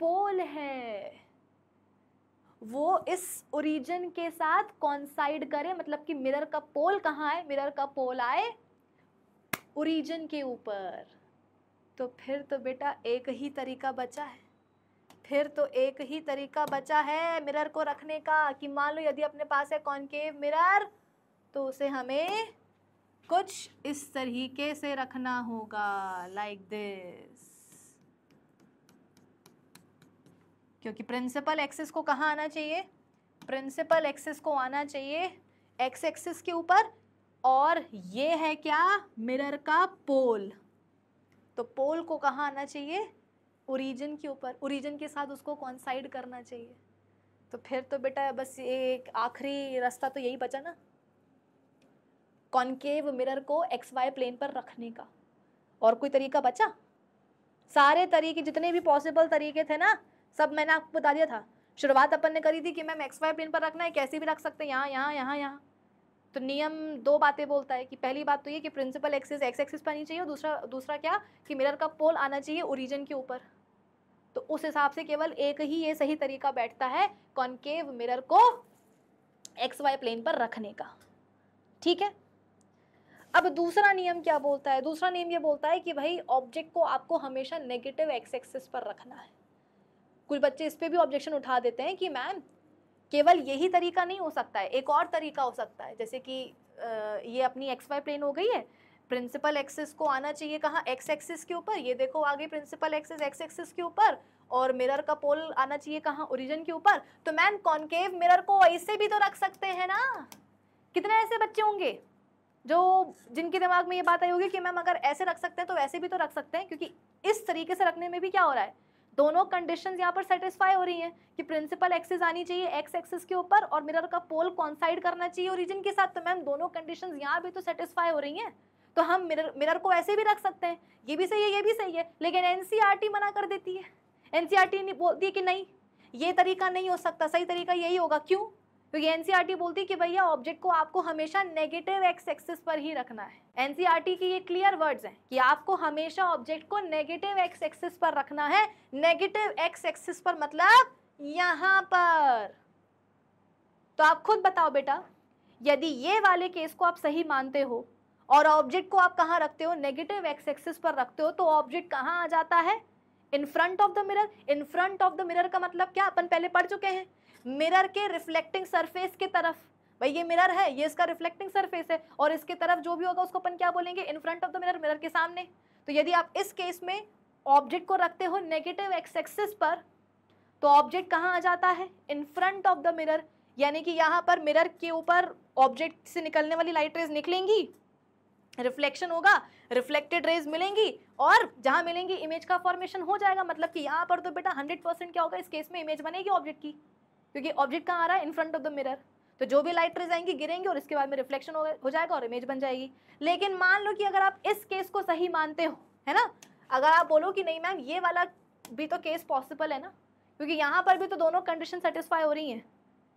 पोल है वो इस ओरिजिन के साथ कॉन्साइड करे मतलब कि मिरर का पोल कहाँ है मिरर का पोल आए ओरिजिन के ऊपर तो फिर तो बेटा एक ही तरीका बचा है फिर तो एक ही तरीका बचा है मिरर को रखने का कि मान लो यदि अपने पास है कॉन्केव मिरर तो उसे हमें कुछ इस तरीके से रखना होगा लाइक like दिस क्योंकि प्रिंसिपल एक्सेस को कहाँ आना चाहिए प्रिंसिपल एक्सेस को आना चाहिए एक्स एक्सेस के ऊपर और ये है क्या मिरर का पोल तो पोल को कहाँ आना चाहिए ओरिजिन के ऊपर ओरिजिन के साथ उसको कॉन्साइड करना चाहिए तो फिर तो बेटा बस एक आखिरी रास्ता तो यही बचा ना कॉन्केव मिरर को एक्स वाई प्लेन पर रखने का और कोई तरीका बचा सारे तरीके जितने भी पॉसिबल तरीके थे ना सब मैंने आपको बता दिया था शुरुआत अपन ने करी थी कि मैम एक्स वाई प्लेन पर रखना है कैसे भी रख सकते हैं यहाँ यहाँ यहाँ यहाँ तो नियम दो बातें बोलता है कि पहली बात तो ये कि प्रिंसिपल एक्सिस एक्स एक्सिस पर आनी चाहिए और दूसरा दूसरा क्या कि मिरर का पोल आना चाहिए ओरिजिन के ऊपर तो उस हिसाब से केवल एक ही ये सही तरीका बैठता है कॉन्केव मिरर को एक्स वाई प्लेन पर रखने का ठीक है अब दूसरा नियम क्या बोलता है दूसरा नियम ये बोलता है कि भाई ऑब्जेक्ट को आपको हमेशा नेगेटिव एक्स एक्सिस पर रखना है कुछ बच्चे इस पर भी ऑब्जेक्शन उठा देते हैं कि मैम केवल यही तरीका नहीं हो सकता है एक और तरीका हो सकता है जैसे कि ये अपनी एक्स वाई प्लेन हो गई है प्रिंसिपल एक्सिस को आना चाहिए कहाँ एक्स एक्सिस के ऊपर ये देखो आगे प्रिंसिपल एक्सिस एक्स एक्सिस के ऊपर और मिरर का पोल आना चाहिए कहाँ ओरिजिन के ऊपर तो मैम कॉन्केव मिरर को ऐसे भी तो रख सकते हैं ना कितने ऐसे बच्चे होंगे जो जिनके दिमाग में ये बात आई होगी कि मैम अगर ऐसे रख सकते हैं तो वैसे भी तो रख सकते हैं क्योंकि इस तरीके से रखने में भी क्या हो रहा है दोनों कंडीशंस यहाँ पर सेटिस्फाई हो रही हैं कि प्रिंसिपल एक्सेस आनी चाहिए एक्स एक्सेस के ऊपर और मिरर का पोल कॉन्साइड करना चाहिए ओरिजिन के साथ तो मैम दोनों कंडीशन यहाँ भी तो सेटिस्फाई हो रही हैं तो हम मिरर मिरर को ऐसे भी रख सकते हैं ये भी सही है ये भी सही है लेकिन एन e मना कर देती है एन e बोलती है कि नहीं ये तरीका नहीं हो सकता सही तरीका यही होगा क्यों क्योंकि एन e बोलती है कि भैया ऑब्जेक्ट को आपको हमेशा नेगेटिव एक्स एक्सेस पर ही रखना है एनसीईआरटी की ये क्लियर वर्ड्स हैं कि आपको हमेशा ऑब्जेक्ट को नेगेटिव एक्स एक्सिस पर रखना है नेगेटिव एक्स एक्सिस पर मतलब यहां पर तो आप खुद बताओ बेटा यदि ये वाले केस को आप सही मानते हो और ऑब्जेक्ट को आप कहाँ रखते हो नेगेटिव एक्स एक्सिस पर रखते हो तो ऑब्जेक्ट कहाँ आ जाता है in front of the mirror in front of the mirror का मतलब क्या अपन पहले पढ़ चुके हैं मिरर के रिफ्लेक्टिंग सरफेस की तरफ भाई ये मिरर है ये इसका रिफ्लेक्टिंग सरफेस है और इसके तरफ जो भी होगा उसको अपन क्या बोलेंगे in front of the mirror mirror के सामने तो यदि आप इस केस में ऑब्जेक्ट को रखते हो नेगेटिव एक्स एक्सिस पर तो ऑब्जेक्ट कहाँ आ जाता है in front of the mirror यानी कि यहाँ पर मिरर के ऊपर ऑब्जेक्ट से निकलने वाली लाइट रेज निकलेंगी रिफ्लेक्शन होगा रिफ्लेक्टेड रेज मिलेंगी और जहाँ मिलेंगी इमेज का फॉर्मेशन हो जाएगा मतलब कि यहाँ पर तो बेटा हंड्रेड परसेंट क्या होगा इस केस में इमेज बनेगी ऑब्जेक्ट की क्योंकि ऑब्जेक्ट कहाँ आ रहा है in front of the mirror तो जो भी लाइट रेज आएंगी गिरेंगी और इसके बाद में रिफ्लेक्शन हो जाएगा और इमेज बन जाएगी लेकिन मान लो कि अगर आप इस केस को सही मानते हो है ना अगर आप बोलो कि नहीं मैम ये वाला भी तो केस पॉसिबल है ना क्योंकि यहाँ पर भी तो दोनों कंडीशन सेटिस्फाई हो रही हैं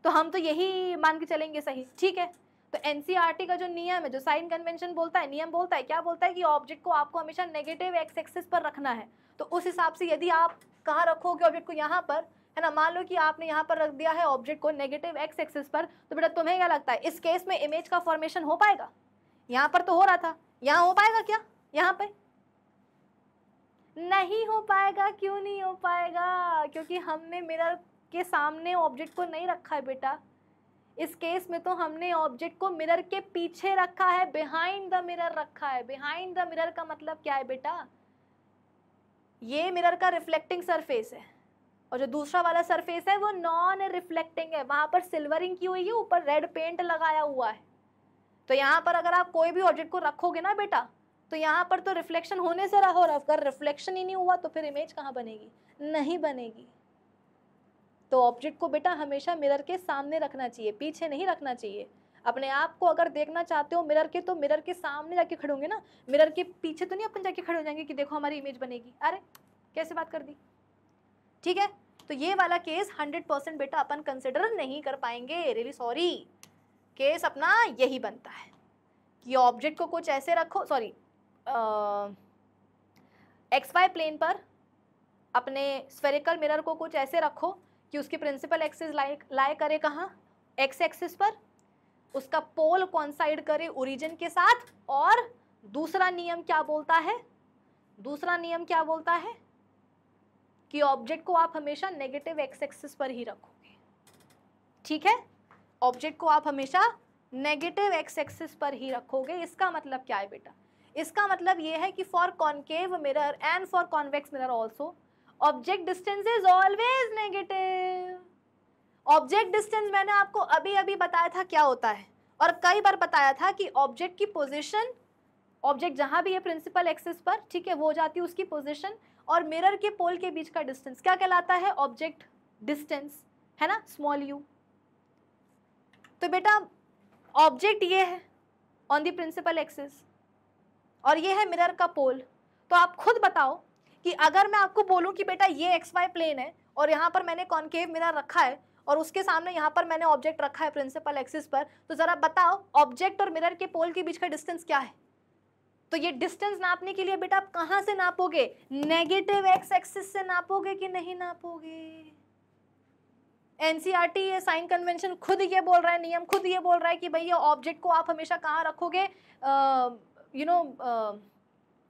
तो हम तो यही मान के चलेंगे सही ठीक है तो एन e का जो नियम है जो साइन कन्वेंशन बोलता है नियम बोलता है क्या बोलता है कि ऑब्जेक्ट को आपको हमेशा नेगेटिव एक्स पर रखना है तो उस हिसाब से यदि आप कहाँ रखोगे ऑब्जेक्ट को यहाँ पर है ना मान लो कि आपने यहाँ पर रख दिया है ऑब्जेक्ट को नेगेटिव एक्स एक्सिस पर तो बेटा तुम्हें क्या लगता है इस केस में इमेज का फॉर्मेशन हो पाएगा यहाँ पर तो हो रहा था यहाँ हो पाएगा क्या यहाँ पे नहीं हो पाएगा क्यों नहीं हो पाएगा क्योंकि हमने मिरर के सामने ऑब्जेक्ट को नहीं रखा है बेटा इस केस में तो हमने ऑब्जेक्ट को मिरर के पीछे रखा है बिहाइंड द मिरर रखा है बिहाइंड द मिरर का मतलब क्या है बेटा ये मिरर का रिफ्लेक्टिंग सरफेस है और जो दूसरा वाला सरफेस है वो नॉन रिफ्लेक्टिंग है वहाँ पर सिल्वरिंग की हुई है ऊपर रेड पेंट लगाया हुआ है तो यहाँ पर अगर आप कोई भी ऑब्जेक्ट को रखोगे ना बेटा तो यहाँ पर तो रिफ्लेक्शन होने से रहो अगर रिफ्लेक्शन ही नहीं हुआ तो फिर इमेज कहाँ बनेगी नहीं बनेगी तो ऑब्जेक्ट को बेटा हमेशा मिरर के सामने रखना चाहिए पीछे नहीं रखना चाहिए अपने आप को अगर देखना चाहते हो मिरर के तो मिरर के सामने जाके खड़े होंगे ना मिरर के पीछे तो नहीं अपन जाके खड़े हो जाएंगे कि देखो हमारी इमेज बनेगी अरे कैसे बात कर दी ठीक है तो ये वाला केस 100 परसेंट बेटा अपन कंसिडर नहीं कर पाएंगे रियली सॉरी केस अपना यही बनता है कि ऑब्जेक्ट को कुछ ऐसे रखो सॉरी एक्स वाई प्लेन पर अपने स्फेरिकल मिरर को कुछ ऐसे रखो कि उसकी प्रिंसिपल एक्सिस लाए लाए करे कहाँ एक्स एक्सिस पर उसका पोल कॉन्साइड करे ओरिजिन के साथ और दूसरा नियम क्या बोलता है दूसरा नियम क्या बोलता है कि ऑब्जेक्ट को आप हमेशा नेगेटिव एक्स एक्सिस पर ही रखोगे ठीक है ऑब्जेक्ट को आप हमेशा नेगेटिव एक्स एक्सिस पर ही रखोगे इसका मतलब क्या है बेटा इसका मतलब ये है कि for concave mirror and for convex mirror also object distance is always negative object distance मैंने आपको अभी अभी बताया था क्या होता है और कई बार बताया था कि ऑब्जेक्ट की पोजिशन ऑब्जेक्ट जहाँ भी है प्रिंसिपल एक्सेस पर ठीक है वो हो जाती है उसकी पोजिशन और मिरर के पोल के बीच का डिस्टेंस क्या कहलाता है ऑब्जेक्ट डिस्टेंस है ना स्मॉल यू तो बेटा ऑब्जेक्ट ये है ऑन दी प्रिंसिपल एक्सिस और ये है मिरर का पोल तो आप खुद बताओ कि अगर मैं आपको बोलूं कि बेटा ये एक्स वाई प्लेन है और यहाँ पर मैंने कॉन्केव मिरर रखा है और उसके सामने यहाँ पर मैंने ऑब्जेक्ट रखा है प्रिंसिपल एक्सिस पर तो ज़रा बताओ ऑब्जेक्ट और मिरर के पोल के बीच का डिस्टेंस क्या है तो ये डिस्टेंस नापने के लिए बेटा आप कहाँ से नापोगे नेगेटिव एक्स एक्सिस से नापोगे कि नहीं नापोगे एनसीआरटी e ये साइन कन्वेंशन खुद ये बोल रहा है नियम खुद ये बोल रहा है कि भाई ये ऑब्जेक्ट को आप हमेशा कहाँ रखोगे यू नो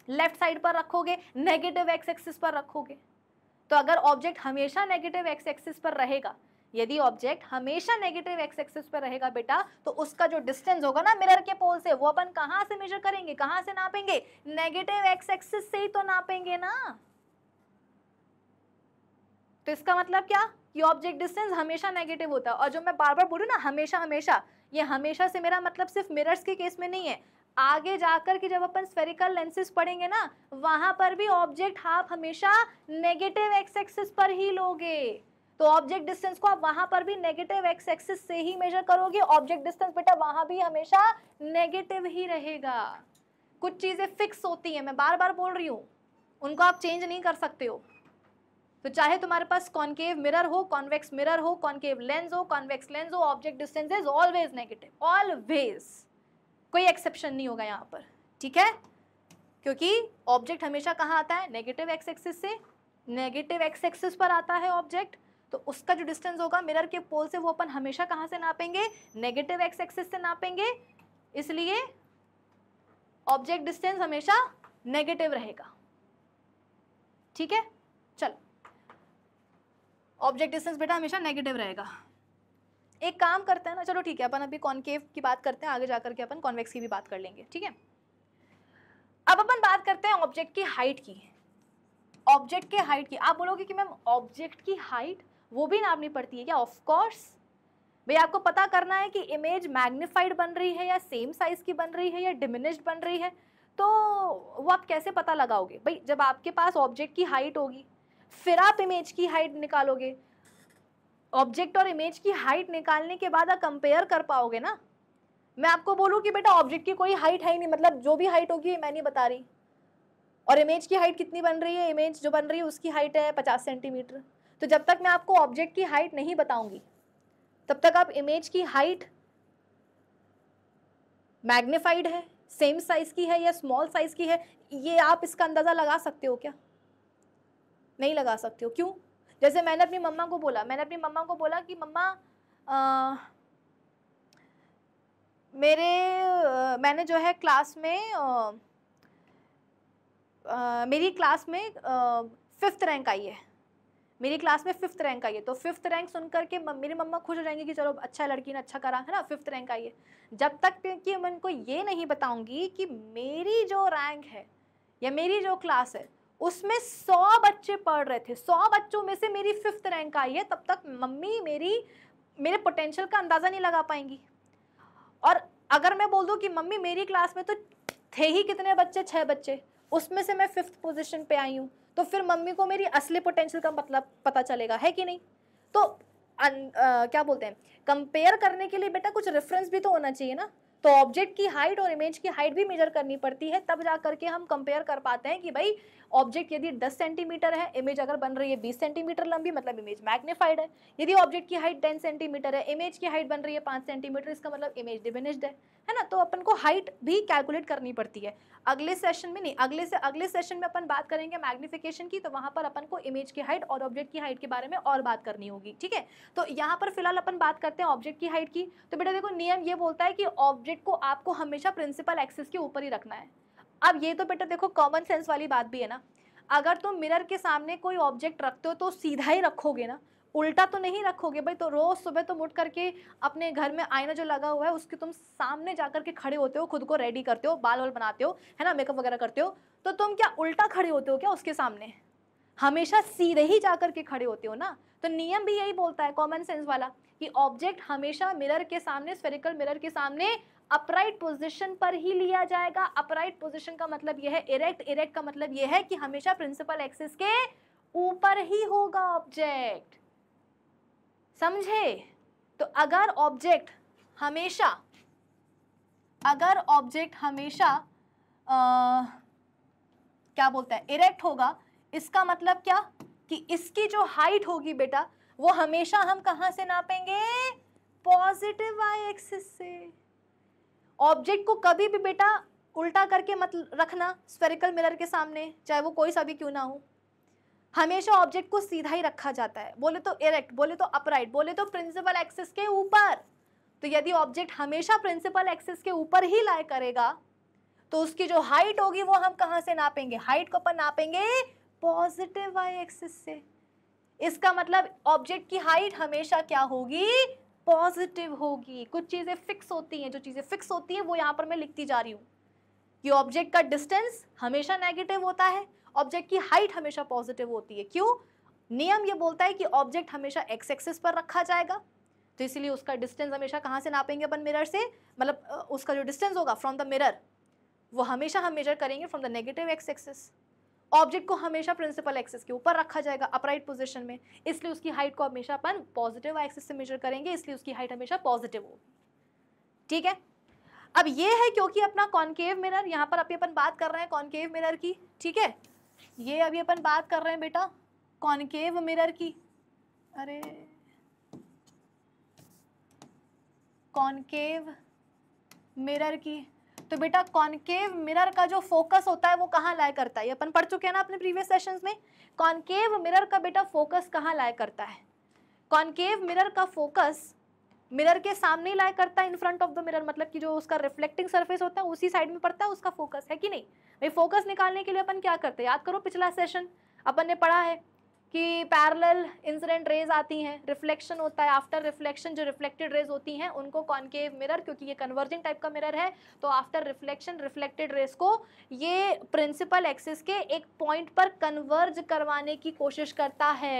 लेफ्ट साइड पर रखोगे नेगेटिव एक्स एक्सिस पर रखोगे तो अगर ऑब्जेक्ट हमेशा नेगेटिव एक्स एक्सिस पर रहेगा यदि ऑब्जेक्ट हमेशा नेगेटिव एक्स एक्सिस पर रहेगा बेटा तो उसका जो डिस्टेंस होगा ना मिरर के पोल से वो अपन कहां से मेजर करेंगे कहां से नापेंगे नेगेटिव एक्स एक्सिस से ही तो नापेंगे ना तो इसका मतलब क्या कि ऑब्जेक्ट डिस्टेंस हमेशा नेगेटिव होता है और जो मैं बार बार बोलूँ ना हमेशा हमेशा ये हमेशा से मेरा मतलब सिर्फ मिरर्स के केस में नहीं है आगे जाकर के जब अपन स्फेरिकल लेंसेज पढ़ेंगे ना वहां पर भी ऑब्जेक्ट आप हमेशा नेगेटिव एक्स एक्सिस पर ही लोगे तो ऑब्जेक्ट डिस्टेंस को आप वहां पर भी नेगेटिव एक्स एक्सिस से ही मेजर करोगे ऑब्जेक्ट डिस्टेंस बेटा वहां भी हमेशा नेगेटिव ही रहेगा कुछ चीज़ें फिक्स होती हैं मैं बार बार बोल रही हूँ उनको आप चेंज नहीं कर सकते हो तो चाहे तुम्हारे पास कॉन्केव मिरर हो कॉन्वेक्स मिरर हो कॉन्केव लेंस हो कॉन्वेक्स लेंस हो object distance is always negative always कोई एक्सेप्शन नहीं होगा यहाँ पर ठीक है क्योंकि ऑब्जेक्ट हमेशा कहाँ आता है नेगेटिव एक्स एक्सिस से नेगेटिव एक्स एक्सिस पर आता है ऑब्जेक्ट तो उसका जो डिस्टेंस होगा मिरर के पोल से वो अपन हमेशा कहाँ से नापेंगे नेगेटिव एक्स एक्सिस से नापेंगे इसलिए ऑब्जेक्ट डिस्टेंस हमेशा नेगेटिव रहेगा ठीक है चलो ऑब्जेक्ट डिस्टेंस बेटा हमेशा नेगेटिव रहेगा एक काम करते हैं ना चलो ठीक है अपन अभी कॉन्केव की बात करते हैं आगे जाकर के अपन कॉन्वेक्स की भी बात कर लेंगे ठीक है अब अपन बात करते हैं ऑब्जेक्ट की हाइट की ऑब्जेक्ट के हाइट की आप बोलोगे कि मैम ऑब्जेक्ट की हाइट वो भी नापनी पड़ती है क्या ऑफकोर्स भाई आपको पता करना है कि इमेज मैग्नीफाइड बन रही है या सेम साइज़ की बन रही है या डिमिनिश्ड बन रही है तो वो आप कैसे पता लगाओगे भाई जब आपके पास ऑब्जेक्ट की हाइट होगी फिर आप इमेज की हाइट निकालोगे ऑब्जेक्ट और इमेज की हाइट निकालने के बाद आप कंपेयर कर पाओगे ना मैं आपको बोलूँ कि बेटा ऑब्जेक्ट की कोई हाइट है ही नहीं मतलब जो भी हाइट होगी मैं नहीं बता रही और इमेज की हाइट कितनी बन रही है इमेज जो बन रही है उसकी हाइट है पचास सेंटीमीटर तो जब तक मैं आपको ऑब्जेक्ट की हाइट नहीं बताऊंगी तब तक आप इमेज की हाइट मैग्निफाइड है सेम साइज की है या स्मॉल साइज की है ये आप इसका अंदाज़ा लगा सकते हो क्या नहीं लगा सकते हो क्यों जैसे मैंने अपनी मम्मा को बोला मैंने अपनी मम्मा को बोला कि मम्मा आ, मेरे आ, मैंने जो है क्लास में आ, आ, मेरी क्लास में फिफ्थ रैंक आई है मेरी क्लास में फिफ्थ रैंक आई है तो फिफ्थ रैंक सुन करके मेरी मम्मा खुश हो कि चलो अच्छा लड़की ने अच्छा करा है ना फिफ्थ रैंक आई है जब तक कि मैं उनको ये नहीं बताऊंगी कि मेरी जो रैंक है या मेरी जो क्लास है उसमें सौ बच्चे पढ़ रहे थे सौ बच्चों में से मेरी फिफ्थ रैंक आई है तब तक मम्मी मेरी मेरे पोटेंशियल का अंदाज़ा नहीं लगा पाएंगी और अगर मैं बोल दूँ कि मम्मी मेरी क्लास में तो थे ही कितने बच्चे छः बच्चे उसमें से मैं फिफ्थ पोजिशन पर आई हूँ तो फिर मम्मी को मेरी असली पोटेंशियल का मतलब पता चलेगा है कि नहीं तो अन, आ, क्या बोलते हैं कंपेयर करने के लिए बेटा कुछ रेफरेंस भी तो होना चाहिए ना तो ऑब्जेक्ट की हाइट और इमेज की हाइट भी मेजर करनी पड़ती है तब जा करके हम कंपेयर कर पाते हैं कि भाई ऑब्जेक्ट यदि 10 सेंटीमीटर है इमेज अगर बन रही है 20 सेंटीमीटर लंबी मतलब इमेज मैग्नीफाइड है यदि ऑब्जेक्ट की हाइट 10 सेंटीमीटर है इमेज की हाइट बन रही है 5 सेंटीमीटर इसका मतलब इमेज डिमिनिश्ड है है ना तो अपन को हाइट भी कैलकुलेट करनी पड़ती है अगले सेशन में नहीं अगले से अगले सेशन में अपन बात करेंगे मैग्निफिकेशन की तो वहाँ पर अपन को इमेज की हाइट और ऑब्जेक्ट की हाइट के बारे में और बात करनी होगी ठीक है तो यहाँ पर फिलहाल अपन बात करते हैं ऑब्जेक्ट की हाइट की तो बेटा देखो नियम ये बोलता है कि ऑब्जेक्ट को आपको हमेशा प्रिंसिपल एक्सेस के ऊपर ही रखना है अब ये तो बेटा देखो कॉमन सेंस वाली बात भी है ना अगर तुम मिरर के सामने कोई ऑब्जेक्ट रखते हो तो सीधा ही रखोगे ना उल्टा तो नहीं रखोगे भाई तो रोज़ सुबह तो उठ करके अपने घर में आईना जो लगा हुआ है उसके तुम सामने जा करके खड़े होते हो खुद को रेडी करते हो बाल वाल बनाते हो है ना मेकअप वगैरह करते हो तो तुम क्या उल्टा खड़े होते हो क्या उसके सामने हमेशा सीधे ही जा करके खड़े होते हो ना तो नियम भी यही बोलता है कॉमन सेंस वाला कि ऑब्जेक्ट हमेशा मिरर के सामने स्फेरिकल मिरर के सामने अपराइट पोजीशन पर ही लिया जाएगा अपराइट पोजीशन का मतलब यह है इरेक्ट इरेक्ट का मतलब यह है कि हमेशा प्रिंसिपल एक्सिस के ऊपर ही होगा ऑब्जेक्ट समझे तो अगर ऑब्जेक्ट हमेशा अगर ऑब्जेक्ट हमेशा आ, क्या बोलते हैं इरेक्ट होगा इसका मतलब क्या कि इसकी जो हाइट होगी बेटा वो हमेशा हम कहाँ से नापेंगे पॉजिटिव वाई एक्सिस से ऑब्जेक्ट को कभी भी बेटा उल्टा करके मत रखना स्पेरिकल मिरर के सामने चाहे वो कोई सा भी क्यों ना हो हमेशा ऑब्जेक्ट को सीधा ही रखा जाता है बोले तो इरेक्ट बोले तो अपराइट बोले तो प्रिंसिपल एक्सिस के ऊपर तो यदि ऑब्जेक्ट हमेशा प्रिंसिपल एक्सिस के ऊपर ही लाए करेगा तो उसकी जो हाइट होगी वो हम कहाँ से नापेंगे हाइट को अपन नापेंगे पॉजिटिव वाई एक्सिस से इसका मतलब ऑब्जेक्ट की हाइट हमेशा क्या होगी पॉजिटिव होगी कुछ चीज़ें फिक्स होती हैं जो चीज़ें फिक्स होती हैं वो यहाँ पर मैं लिखती जा रही हूँ कि ऑब्जेक्ट का डिस्टेंस हमेशा नेगेटिव होता है ऑब्जेक्ट की हाइट हमेशा पॉजिटिव होती है क्यों नियम ये बोलता है कि ऑब्जेक्ट हमेशा एक्स एक्सेस पर रखा जाएगा तो इसीलिए उसका डिस्टेंस हमेशा कहाँ से नापेंगे अपन मिरर से मतलब उसका जो डिस्टेंस होगा फ्रॉम द मिरर वो हमेशा हम मेजर करेंगे from the negative X axis object को हमेशा प्रिंसिपल एक्सेस के ऊपर रखा जाएगा अपराइट पोजिशन में इसलिए उसकी हाइट को हमेशा अपन पॉजिटिव एक्सेस से मेजर करेंगे इसलिए उसकी हाइट हमेशा पॉजिटिव होगी ठीक है अब ये है क्योंकि अपना कॉन्केव मिरर यहाँ पर अभी अपन बात कर रहे हैं कॉन्केव मिरर की ठीक है ये अभी अपन बात कर रहे हैं बेटा कॉन्केव मिरर की अरे कॉन्केव मिरर की तो बेटा कॉनकेव मिरर का जो फोकस होता है वो कहाँ लाया करता है अपन पढ़ चुके हैं ना अपने प्रीवियस सेशंस में कॉन्केव मिरर का बेटा फोकस कहाँ लाया करता है कॉन्केव मिरर का फोकस मिरर के सामने लाया करता है in front of the mirror मतलब कि जो उसका रिफ्लेक्टिंग सरफेस होता है उसी साइड में पड़ता है उसका फोकस है कि नहीं भाई फोकस निकालने के लिए अपन क्या करते हैं याद करो पिछला सेशन अपन ने पढ़ा है कि पैरेलल इंसिडेंट रेज आती हैं रिफ्लेक्शन होता है आफ्टर रिफ्लेक्शन जो रिफ्लेक्टेड रेज होती हैं उनको कॉनकेव मिरर क्योंकि ये कन्वर्जिंग टाइप का मिरर है तो आफ्टर रिफ्लेक्शन रिफ्लेक्टेड रेज को ये प्रिंसिपल एक्सिस के एक पॉइंट पर कन्वर्ज करवाने की कोशिश करता है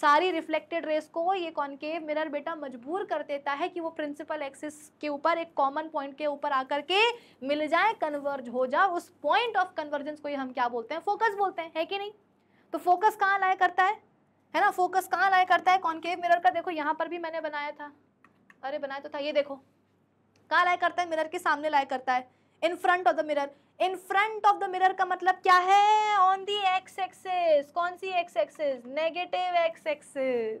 सारी रिफ्लेक्टेड रेस को ये कॉनकेव मिरर बेटा मजबूर कर देता है कि वो प्रिंसिपल एक्सिस के ऊपर एक कॉमन पॉइंट के ऊपर आकर के मिल जाए कन्वर्ज हो जाए उस पॉइंट ऑफ कन्वर्जेंस को ये हम क्या बोलते हैं फोकस बोलते हैं है कि नहीं तो फोकस कहाँ लाया करता है है ना फोकस कहाँ लाया करता है कॉन्केव मिरर का देखो यहाँ पर भी मैंने बनाया था अरे बनाया तो था ये देखो कहाँ लाया करता है मिरर के सामने लाया करता है in front of the mirror in front of the mirror का मतलब क्या है ऑन दी एक्स एक्सेस कौन सी X axis negative X axis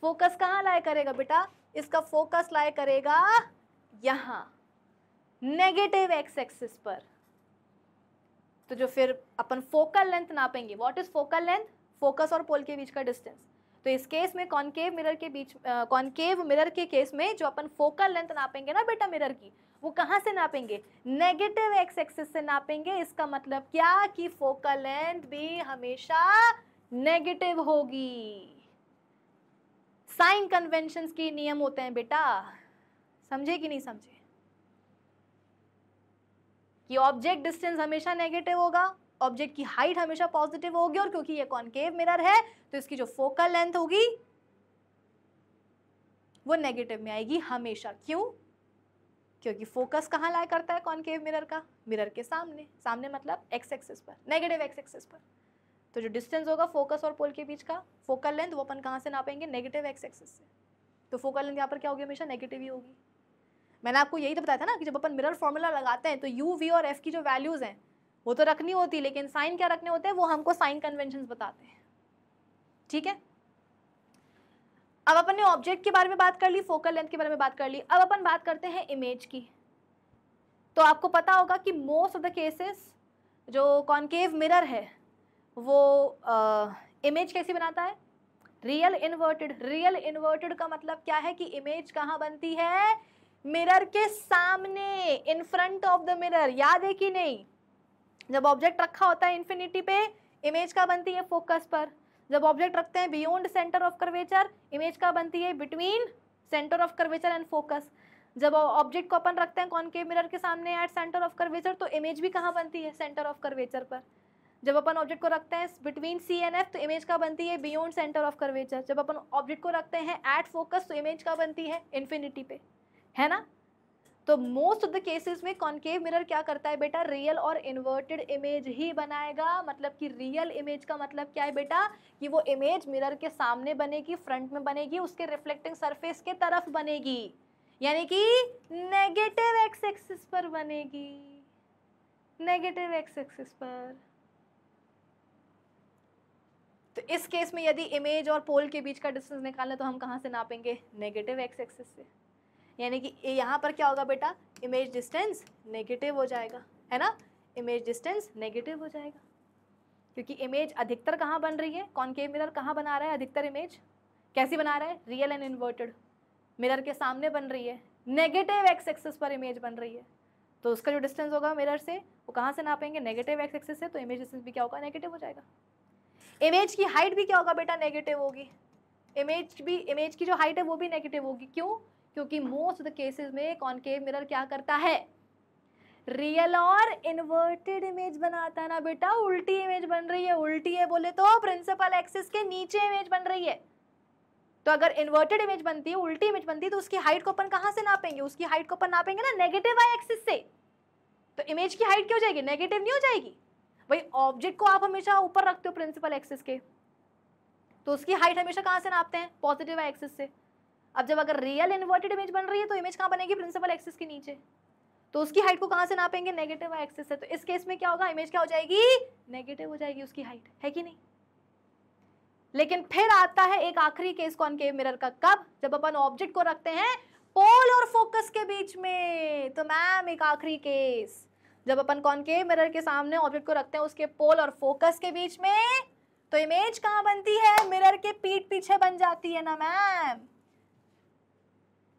focus कहाँ लाया करेगा बेटा इसका फोकस लाया करेगा यहाँ नेगेटिव एक्स एक्सेस पर तो जो फिर अपन फोकल लेंथ नापेंगे what is focal length focus और पोल के बीच का डिस्टेंस तो इस केस में कॉनकेव मिरर के बीच कॉनकेव मिरर के केस में जो अपन फोकल लेंथ नापेंगे ना बेटा मिरर की वो कहाँ से नापेंगे नेगेटिव एक्स एक्सिस से नापेंगे इसका मतलब क्या कि फोकल लेंथ भी हमेशा नेगेटिव होगी साइन कन्वेंशन के नियम होते हैं बेटा समझे कि नहीं समझे कि ऑब्जेक्ट डिस्टेंस हमेशा नेगेटिव होगा ऑब्जेक्ट की हाइट हमेशा पॉजिटिव होगी और क्योंकि ये कॉन्केव मिरर है तो इसकी जो फोकल लेंथ होगी वो नेगेटिव में आएगी हमेशा क्यों क्योंकि फोकस कहाँ लाया करता है कॉन्केव मिरर का मिरर के सामने सामने मतलब एक्स एक्सिस पर नेगेटिव एक्स एक्सिस पर तो जो डिस्टेंस होगा फोकस और पोल के बीच का फोकल लेंथ वो अपन कहाँ से नापेंगे नेगेटिव एक्स एक्सिस से तो फोकल लेंथ यहाँ पर क्या होगी हमेशा नेगेटिव ही होगी मैंने आपको यही तो बताया था ना कि जब अपन मिरर फॉर्मूला लगाते हैं तो यू वी और एफ की जो वैल्यूज़ हैं वो तो रखनी होती लेकिन साइन क्या रखने होते हैं वो हमको साइन कन्वेंशन बताते हैं ठीक है अब अपन ने ऑब्जेक्ट के बारे में बात कर ली फोकल लेंथ के बारे में बात कर ली अब अपन बात करते हैं इमेज की तो आपको पता होगा कि मोस्ट ऑफ द केसेस जो कॉन्केव मिरर है वो इमेज कैसी बनाता है रियल इन्वर्टेड रियल इन्वर्टेड का मतलब क्या है कि इमेज कहाँ बनती है मिरर के सामने in front of the mirror याद है कि नहीं जब ऑब्जेक्ट रखा होता है इन्फिनिटी पे इमेज का बनती है फोकस पर जब ऑब्जेक्ट रखते हैं beyond centre of curvature image का बनती है between centre of curvature and focus जब ऑब्जेक्ट को अपन रखते हैं कौन के मिरर के सामने एट सेंटर ऑफ कर्वेचर तो इमेज भी कहाँ बनती है सेंटर ऑफ कर्वेचर पर जब अपन ऑब्जेक्ट को रखते हैं बिटवीन सी एन एफ तो इमेज का बनती है बियॉन्ड सेंटर ऑफ कर्वेचर जब अपन ऑब्जेक्ट को रखते हैं एट फोकस तो इमेज का बनती है इन्फिनिटी पे है ना तो मोस्ट ऑफ द केसेस में कॉन्केव मिरर क्या करता है बेटा रियल और इन्वर्टेड इमेज ही बनाएगा मतलब कि रियल इमेज का मतलब क्या है बेटा कि वो इमेज मिरर के सामने बनेगी फ्रंट में बनेगी उसके रिफ्लेक्टिंग सरफेस के तरफ बनेगी यानी कि नेगेटिव एक्स एक्सिस पर बनेगी नेगेटिव एक्स एक्सिस पर तो इस केस में यदि इमेज और पोल के बीच का डिस्टेंस निकालना तो हम कहाँ से नापेंगे नेगेटिव एक्स एक्सिस से यानी कि यहाँ पर क्या होगा बेटा इमेज डिस्टेंस नेगेटिव हो जाएगा है ना इमेज डिस्टेंस नेगेटिव हो जाएगा क्योंकि इमेज अधिकतर कहाँ बन रही है कौन के मिरर कहाँ बना रहा है अधिकतर इमेज कैसी बना रहा है रियल एंड इन्वर्टेड मिरर के सामने बन रही है नेगेटिव एक्स एक्सेस पर इमेज बन रही है तो उसका जो डिस्टेंस होगा मिरर से वो कहाँ से नापेंगे नेगेटिव एक्स एक्सेस से तो इमेज डिस्टेंस भी क्या होगा नेगेटिव हो जाएगा इमेज की हाइट भी क्या होगा बेटा नेगेटिव होगी इमेज भी इमेज की जो हाइट है वो भी नेगेटिव होगी क्यों क्योंकि मोस्ट ऑफ द केसेस में कॉन्केव मिरर क्या करता है रियल और इन्वर्टेड इमेज बनाता है ना बेटा उल्टी इमेज बन रही है उल्टी है बोले तो प्रिंसिपल एक्सिस के नीचे इमेज बन रही है तो अगर इन्वर्टेड इमेज बनती है उल्टी इमेज बनती है तो उसकी हाइट को अपन कहां से नापेंगे उसकी हाइट को अपन नापेंगे ना नेगेटिव आई एक्सिस से तो इमेज की हाइट क्या हो जाएगी नेगेटिव नहीं हो जाएगी भाई ऑब्जेक्ट को आप हमेशा ऊपर रखते हो प्रिंसिपल एक्सिस के तो उसकी हाइट हमेशा कहां से नापते हैं पॉजिटिव आई एक्सिस से अब जब अगर रियल इन्वर्टेड इमेज बन रही है तो इमेज कहाँ बनेगी प्रिंसिपल एक्सिस के नीचे तो उसकी हाइट को कहाँ से नापेंगे नेगेटिव एक्सिस से तो इस केस में क्या होगा इमेज क्या हो जाएगी नेगेटिव हो जाएगी उसकी हाइट है कि नहीं लेकिन फिर आता है एक आखिरी केस कौन के मिरर का कब जब अपन ऑब्जेक्ट को रखते हैं पोल और फोकस के बीच में तो मैम एक आखिरी केस जब अपन कौन के मिरर के सामने ऑब्जेक्ट को रखते हैं उसके पोल और फोकस के बीच में तो इमेज कहाँ बनती है मिरर के पीठ पीछे बन जाती है ना मैम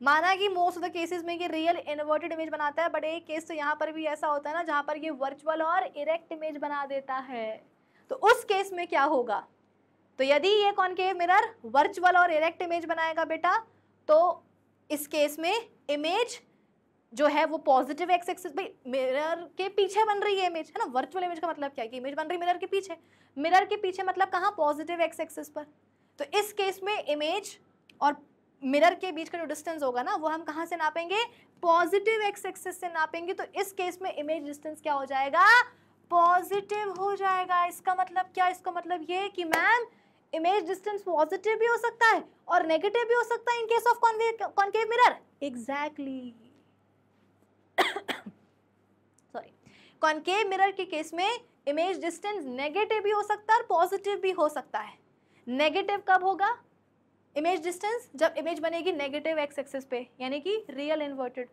माना कि मोस्ट ऑफ द केसेस में ये रियल इन्वर्टेड इमेज बनाता है बट एक केस तो यहाँ पर भी ऐसा होता है ना जहाँ पर ये वर्चुअल और इरेक्ट इमेज बना देता है तो उस केस में क्या होगा तो यदि ये कॉन्केव मिरर वर्चुअल और इरेक्ट इमेज बनाएगा बेटा तो इस केस में इमेज जो है वो पॉजिटिव एक्स एक्सिस भाई मिरर के पीछे बन रही है इमेज है ना वर्चुअल इमेज का मतलब क्या है कि इमेज बन रही है मिरर के पीछे मिरर के पीछे मतलब कहाँ पॉजिटिव एक्स एक्सिस पर तो इस केस में इमेज और मिरर के बीच का जो डिस्टेंस होगा ना वो हम कहाँ से नापेंगे पॉजिटिव एक्स एक्सेस से नापेंगे तो इस केस में इमेज डिस्टेंस क्या हो जाएगा पॉजिटिव हो जाएगा इसका मतलब क्या इसका मतलब ये कि मैम इमेज डिस्टेंस पॉजिटिव भी हो सकता है और नेगेटिव भी हो सकता है in case of concave mirror exactly sorry concave mirror के केस में इमेज डिस्टेंस नेगेटिव भी हो सकता है और पॉजिटिव भी हो सकता है नेगेटिव कब होगा इमेज डिस्टेंस जब इमेज बनेगी नेगेटिव एक्स एक्सेस पे यानी कि रियल इन्वर्टेड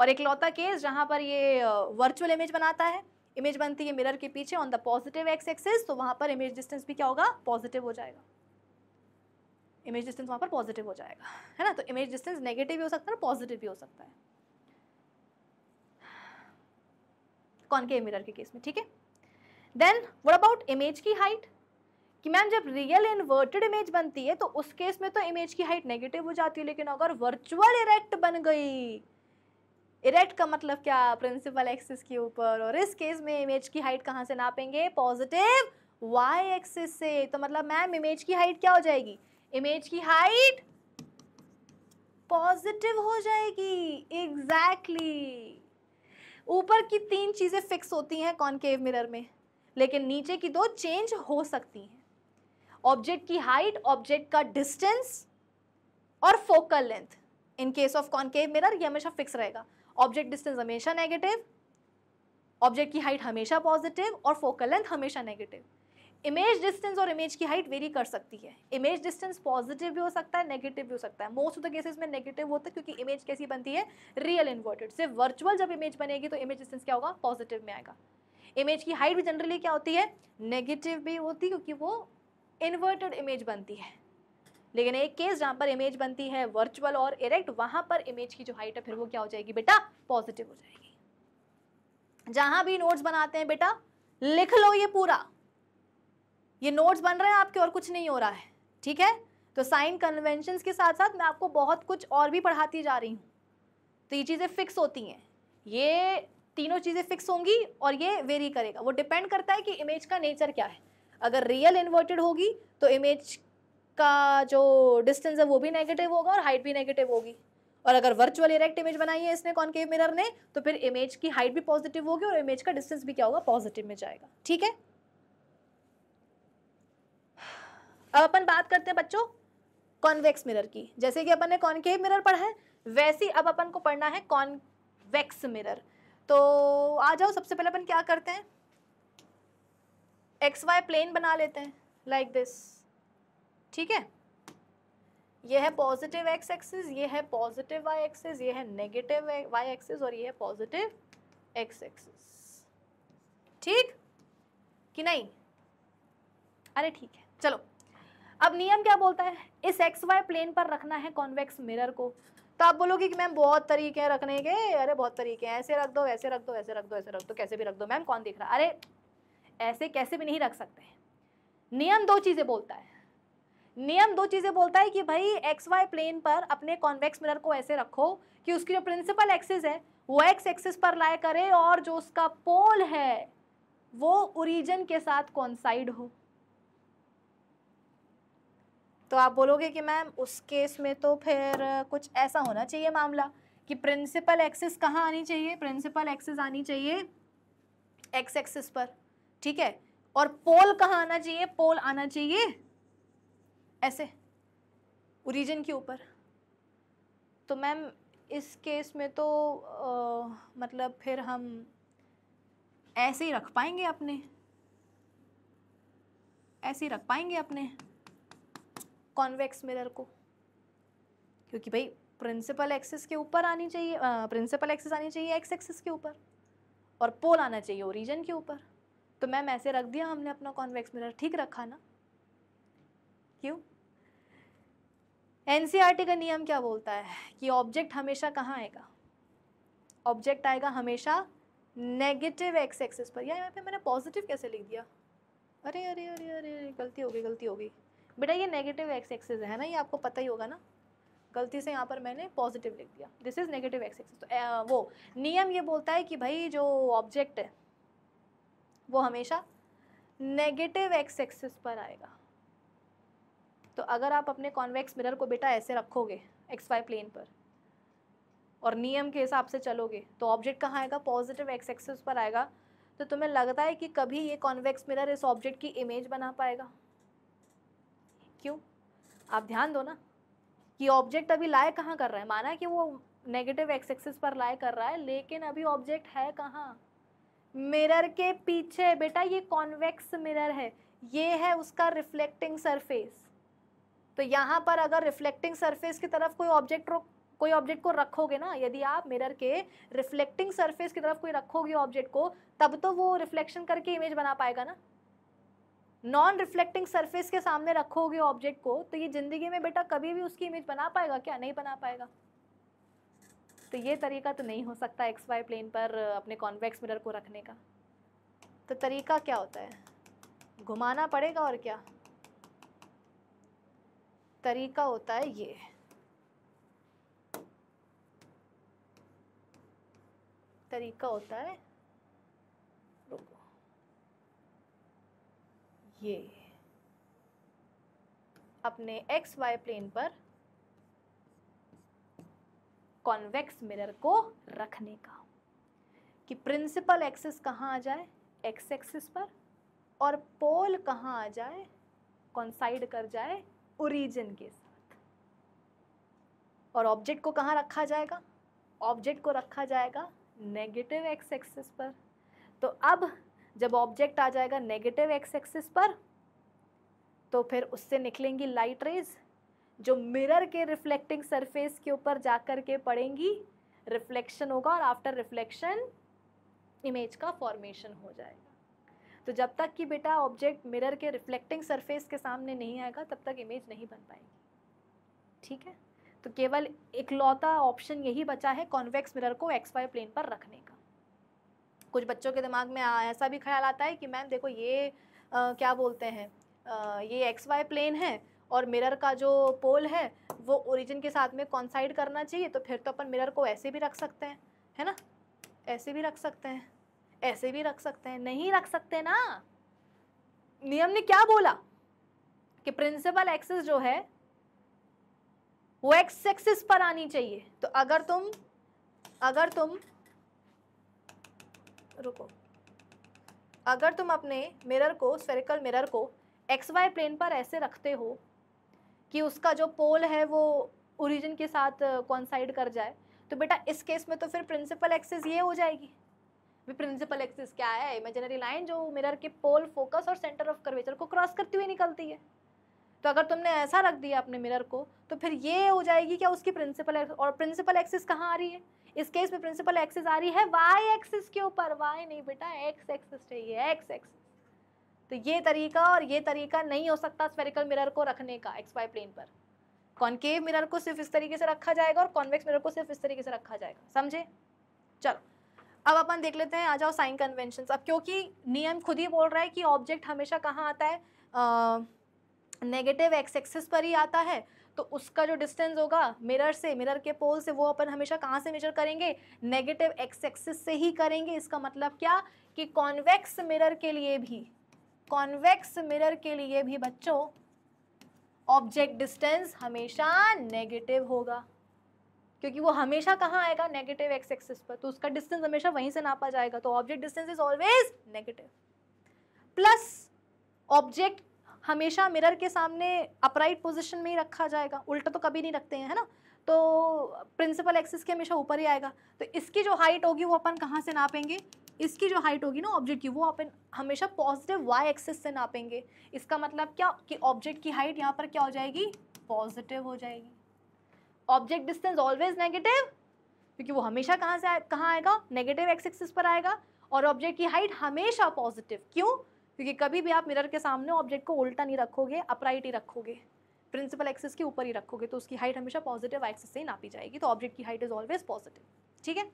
और एक लौता केस जहाँ पर ये वर्चुअल इमेज बनाता है इमेज बनती है मिरर के पीछे on the positive X axis तो वहाँ पर इमेज डिस्टेंस भी क्या होगा पॉजिटिव हो जाएगा इमेज डिस्टेंस वहाँ पर पॉजिटिव हो जाएगा है ना तो इमेज डिस्टेंस नेगेटिव भी हो सकता है पॉजिटिव भी हो सकता है के मिरर के केस में ठीक है देन वट अबाउट इमेज की हाइट कि मैम जब रियल इन्वर्टेड इमेज बनती है तो उस केस में तो इमेज की हाइट नेगेटिव हो जाती है लेकिन अगर वर्चुअल इरेक्ट बन गई इरेक्ट का मतलब क्या प्रिंसिपल एक्सिस के ऊपर और इस केस में इमेज की हाइट कहाँ से नापेंगे पॉजिटिव वाई एक्सिस से तो मतलब मैम इमेज की हाइट क्या हो जाएगी इमेज की हाइट पॉजिटिव हो जाएगी एग्जैक्टली exactly. ऊपर की तीन चीज़ें फिक्स होती हैं कॉनकेव मिरर में लेकिन नीचे की दो चेंज हो सकती हैं ऑब्जेक्ट की हाइट ऑब्जेक्ट का डिस्टेंस और focal length in case of concave mirror ये हमेशा फिक्स रहेगा ऑब्जेक्ट डिस्टेंस हमेशा नेगेटिव ऑब्जेक्ट की हाइट हमेशा पॉजिटिव और फोकल लेंथ हमेशा नेगेटिव इमेज डिस्टेंस और इमेज की हाइट वेरी कर सकती है इमेज डिस्टेंस पॉजिटिव भी हो सकता है नेगेटिव भी हो सकता है मोस्ट ऑफ द केसेस में नेगेटिव होता है क्योंकि इमेज कैसी बनती है रियल इन्वर्टेड सिर्फ वर्चुअल जब इमेज बनेगी तो इमेज डिस्टेंस क्या होगा पॉजिटिव में आएगा इमेज की हाइट भी जनरली क्या होती है नेगेटिव भी होती है क्योंकि वो इन्वर्टेड इमेज बनती है लेकिन एक केस जहाँ पर इमेज बनती है वर्चुअल और इरेक्ट वहाँ पर इमेज की जो हाइट है फिर वो क्या हो जाएगी बेटा पॉजिटिव हो जाएगी जहाँ भी नोट्स बनाते हैं बेटा लिख लो ये पूरा ये नोट्स बन रहे हैं आपके और कुछ नहीं हो रहा है ठीक है तो साइन कन्वेंशन के साथ साथ मैं आपको बहुत कुछ और भी पढ़ाती जा रही हूँ तो ये चीज़ें फिक्स होती हैं ये तीनों चीज़ें फिक्स होंगी और ये वेरी करेगा वो डिपेंड करता है कि इमेज का नेचर क्या है अगर रियल इन्वर्टेड होगी तो इमेज का जो डिस्टेंस है वो भी नेगेटिव होगा और हाइट भी नेगेटिव होगी और अगर वर्चुअल इरेक्ट इमेज बनाई है इसने कॉन्केव मिरर ने तो फिर इमेज की हाइट भी पॉजिटिव होगी और इमेज का डिस्टेंस भी क्या होगा पॉजिटिव में जाएगा ठीक है अब अपन बात करते हैं बच्चों कॉन्वेक्स मिरर की जैसे कि अपन ने कॉन्केव मिरर पढ़ा है वैसे अब अपन को पढ़ना है कॉन्वेक्स मिरर तो आ जाओ सबसे पहले अपन क्या करते हैं एक्स वाई प्लेन बना लेते हैं लाइक दिस ठीक है यह है पॉजिटिव एक्स एक्सिस ये है पॉजिटिव वाई एक्सिस ये है नेगेटिव वाई एक्सिस और ये है पॉजिटिव एक्स एक्सिस ठीक कि नहीं अरे ठीक है चलो अब नियम क्या बोलता है इस एक्स वाई प्लेन पर रखना है कॉन्वेक्स मिरर को तो आप बोलोगे कि मैम बहुत तरीके हैं रखने के अरे बहुत तरीके हैं ऐसे रख दो ऐसे रख दो ऐसे रख दो ऐसे रख दो कैसे भी रख दो मैम कौन दिख रहा अरे ऐसे कैसे भी नहीं रख सकते नियम दो चीज़ें बोलता है नियम दो चीज़ें बोलता है कि भाई एक्स वाई प्लेन पर अपने कॉन्वेक्स मिरर को ऐसे रखो कि उसकी जो प्रिंसिपल एक्सिस है वो एक्स एक्सिस पर लाए करे और जो उसका पोल है वो ओरिजिन के साथ कॉन्साइड हो तो आप बोलोगे कि मैम उस केस में तो फिर कुछ ऐसा होना चाहिए मामला कि प्रिंसिपल एक्सिस कहाँ आनी चाहिए प्रिंसिपल एक्सिस आनी चाहिए एक्स एक्सिस पर ठीक है और पोल कहाँ आना चाहिए पोल आना चाहिए ऐसे ओरिजिन के ऊपर तो मैम इस केस में तो आ, मतलब फिर हम ऐसे ही रख पाएंगे अपने ऐसे ही रख पाएंगे अपने कॉन्वेक्स मिरर को क्योंकि भाई प्रिंसिपल एक्सेस के ऊपर आनी चाहिए प्रिंसिपल एक्सेस आनी चाहिए एक्स एक्सेस के ऊपर और पोल आना चाहिए ओरिजिन के ऊपर तो मैम ऐसे रख दिया हमने अपना कॉन्वेक्स मिरर ठीक रखा ना क्यों एनसीईआरटी e का नियम क्या बोलता है कि ऑब्जेक्ट हमेशा कहाँ आएगा ऑब्जेक्ट आएगा हमेशा नेगेटिव एक्स एक्सेस पर या यहाँ पे मैंने पॉजिटिव कैसे लिख दिया अरे अरे अरे अरे अरे गलती हो गई गलती हो गई बेटा ये नेगेटिव एक्स एक्सेस है ना ये आपको पता ही होगा ना गलती से यहाँ पर मैंने पॉजिटिव लिख दिया this is negative X axis तो वो नियम ये बोलता है कि भाई जो ऑब्जेक्ट है वो हमेशा नेगेटिव एक्स एक्सिस पर आएगा तो अगर आप अपने कॉन्वेक्स मिरर को बेटा ऐसे रखोगे एक्स वाई प्लेन पर और नियम के हिसाब से चलोगे तो ऑब्जेक्ट कहाँ आएगा पॉजिटिव एक्स एक्सिस पर आएगा तो तुम्हें लगता है कि कभी ये कॉन्वेक्स मिरर इस ऑब्जेक्ट की इमेज बना पाएगा क्यों आप ध्यान दो ना कि ऑब्जेक्ट अभी लाए कहाँ कर रहा है माना कि वो नेगेटिव एक्स एक्सिस पर लाए कर रहा है लेकिन अभी ऑब्जेक्ट है कहाँ मिरर के पीछे बेटा ये कॉन्वेक्स मिरर है ये है उसका रिफ्लेक्टिंग सरफेस तो यहाँ पर अगर रिफ्लेक्टिंग सरफेस की तरफ कोई ऑब्जेक्ट कोई ऑब्जेक्ट को रखोगे ना यदि आप मिरर के रिफ्लेक्टिंग सरफेस की तरफ कोई रखोगे ऑब्जेक्ट को तब तो वो रिफ्लेक्शन करके इमेज बना पाएगा ना नॉन रिफ्लेक्टिंग सरफेस के सामने रखोगे ऑब्जेक्ट को तो ये ज़िंदगी में बेटा कभी भी उसकी इमेज बना पाएगा क्या नहीं बना पाएगा तो ये तरीका तो नहीं हो सकता एक्स वाई प्लेन पर अपने कॉन्वेक्स मिरर को रखने का तो तरीका क्या होता है घुमाना पड़ेगा और क्या तरीका होता है ये तरीका होता है रुको ये अपने एक्स वाई प्लेन पर कॉन्वेक्स मिरर को रखने का कि प्रिंसिपल एक्सेस कहाँ आ जाए एक्स एक्सिस पर और पोल कहाँ आ जाए कॉन्साइड कर जाए ओरिजिन के साथ और ऑब्जेक्ट को कहाँ रखा जाएगा ऑब्जेक्ट को रखा जाएगा नेगेटिव एक्स एक्सिस पर तो अब जब ऑब्जेक्ट आ जाएगा नेगेटिव एक्स एक्सिस पर तो फिर उससे निकलेंगी लाइट रेज जो मिरर के रिफ्लेक्टिंग सरफेस के ऊपर जा कर के पड़ेंगी रिफ्लेक्शन होगा और आफ्टर रिफ्लेक्शन इमेज का फॉर्मेशन हो जाएगा तो जब तक कि बेटा ऑब्जेक्ट मिरर के रिफ्लेक्टिंग सरफेस के सामने नहीं आएगा तब तक इमेज नहीं बन पाएगी ठीक है तो केवल इकलौता ऑप्शन यही बचा है कॉन्वेक्स मिरर को एक्स वाई प्लेन पर रखने का कुछ बच्चों के दिमाग में ऐसा भी ख्याल आता है कि मैम देखो ये आ, क्या बोलते हैं ये एक्स वाई प्लेन है और मिरर का जो पोल है वो ओरिजिन के साथ में कॉन्साइड करना चाहिए तो फिर तो अपन मिरर को ऐसे भी रख सकते हैं है ना ऐसे भी रख सकते हैं ऐसे भी रख सकते हैं नहीं रख सकते ना नियम ने क्या बोला कि प्रिंसिपल एक्सिस जो है वो एक्स एक्सिस पर आनी चाहिए तो अगर तुम अगर तुम रुको अगर तुम अपने मिरर को स्फेरिकल मिरर को एक्स वाई प्लेन पर ऐसे रखते हो कि उसका जो पोल है वो ओरिजिन के साथ कॉन्साइड कर जाए तो बेटा इस केस में तो फिर प्रिंसिपल एक्सेस ये हो जाएगी भी प्रिंसिपल एक्सिस क्या है इमेजिनरी लाइन जो मिरर के पोल फोकस और सेंटर ऑफ कर्वेचर को क्रॉस करती हुई निकलती है तो अगर तुमने ऐसा रख दिया अपने मिरर को तो फिर ये हो जाएगी क्या उसकी प्रिंसिपल और प्रिंसिपल एक्सिस कहाँ आ रही है इस केस में प्रिंसिपल एक्सिस आ रही है वाई एक्सिस के ऊपर वाई नहीं बेटा एक्स एक्सिस चाहिए एक्स एक्स तो ये तरीका और ये तरीका नहीं हो सकता स्पेरिकल मिरर को रखने का एक्स वाई प्लेन पर कॉन्केव मिरर को सिर्फ इस तरीके से रखा जाएगा और कॉन्वेक्स मिरर को सिर्फ इस तरीके से रखा जाएगा समझे चलो अब अपन देख लेते हैं आ जाओ साइन कन्वेंशन अब क्योंकि नियम खुद ही बोल रहा है कि ऑब्जेक्ट हमेशा कहाँ आता है नेगेटिव एक्स एक्सिस पर ही आता है तो उसका जो डिस्टेंस होगा मिरर से मिरर के पोल से वो अपन हमेशा कहाँ से मेजर करेंगे नेगेटिव एक्स एक्सिस से ही करेंगे इसका मतलब क्या कि कॉन्वेक्स मिरर के लिए भी कॉन्वेक्स मिरर के लिए भी बच्चों ऑब्जेक्ट डिस्टेंस हमेशा नेगेटिव होगा क्योंकि वो हमेशा कहाँ आएगा नेगेटिव एक्स एक्सिस पर तो उसका डिस्टेंस हमेशा वहीं से नापा जाएगा तो object distance is always negative plus object हमेशा मिरर के सामने अपराइट पोजीशन में ही रखा जाएगा उल्टा तो कभी नहीं रखते हैं है ना तो प्रिंसिपल एक्सिस के हमेशा ऊपर ही आएगा तो इसकी जो हाइट होगी वो अपन कहाँ से नापेंगे इसकी जो हाइट होगी ना ऑब्जेक्ट की वो अपन हमेशा पॉजिटिव वाई एक्सिस से नापेंगे इसका मतलब क्या कि ऑब्जेक्ट की हाइट यहाँ पर क्या हो जाएगी पॉजिटिव हो जाएगी ऑब्जेक्ट डिस्टेंस ऑलवेज नेगेटिव क्योंकि वो हमेशा कहाँ से कहाँ आएगा नेगेटिव एक्स एक्सिस पर आएगा और ऑब्जेक्ट की हाइट हमेशा पॉजिटिव क्यों क्योंकि कभी भी आप मिरर के सामने ऑब्जेक्ट को उल्टा नहीं रखोगे अपराइट ही रखोगे प्रिंसिपल एक्सेस के ऊपर ही रखोगे तो उसकी हाइट हमेशा पॉजिटिव एक्सेस से ही नापी जाएगी तो ऑब्जेक्ट की हाइट इज ऑलवेज पॉजिटिव ठीक है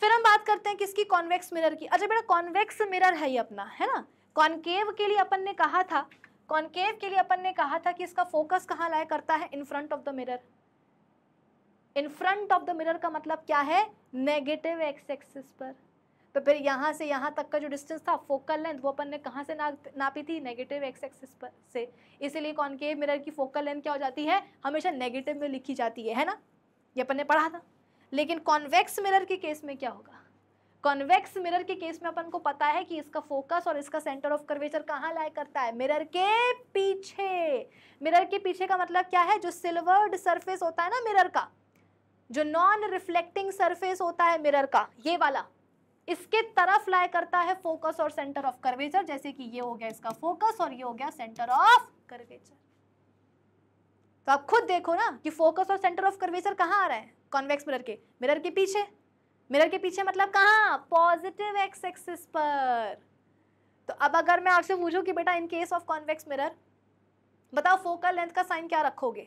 फिर हम बात करते हैं किसकी कॉन्वेक्स मिरर की अच्छा बेटा कॉन्वेक्स मिरर है ये अपना है ना कॉन्केव के लिए अपन ने कहा था कॉन्केव के लिए अपन ने कहा था कि इसका फोकस कहाँ लाया करता है in front of the mirror in front of the mirror का मतलब क्या है नेगेटिव एक्स एक्सिस पर तो फिर यहाँ से यहाँ तक का जो डिस्टेंस था फोकल लेंथ वो अपन ने कहाँ से ना, नापी थी नेगेटिव एक्स एक्सिस पर से इसीलिए के मिरर की फोकल लेंथ क्या हो जाती है हमेशा नेगेटिव में लिखी जाती है है ना ये अपन ने पढ़ा था लेकिन कॉन्वेक्स मिरर के केस में क्या होगा कॉन्वेक्स मिरर के केस में अपन को पता है कि इसका फोकस और इसका सेंटर ऑफ कर्वेचर कहाँ लाया करता है मिरर के पीछे मिरर के पीछे का मतलब क्या है जो सिल्वर्ड सरफेस होता है ना मिरर का जो नॉन रिफ्लेक्टिंग सरफेस होता है मिरर का ये वाला इसके तरफ लाए करता है फोकस और सेंटर ऑफ कर्वेचर जैसे कि ये हो गया इसका फोकस और ये हो गया सेंटर ऑफ कर्वेचर तो आप खुद देखो ना कि फोकस और सेंटर ऑफ कर्वेचर कहाँ आ रहा है कॉन्वेक्स मिरर के मिरर के पीछे मिरर के पीछे मतलब कहाँ पॉजिटिव एक्स एक्सिस पर तो अब अगर मैं आपसे पूछूं कि बेटा in case of convex mirror बताओ फोकल लेंथ का साइन क्या रखोगे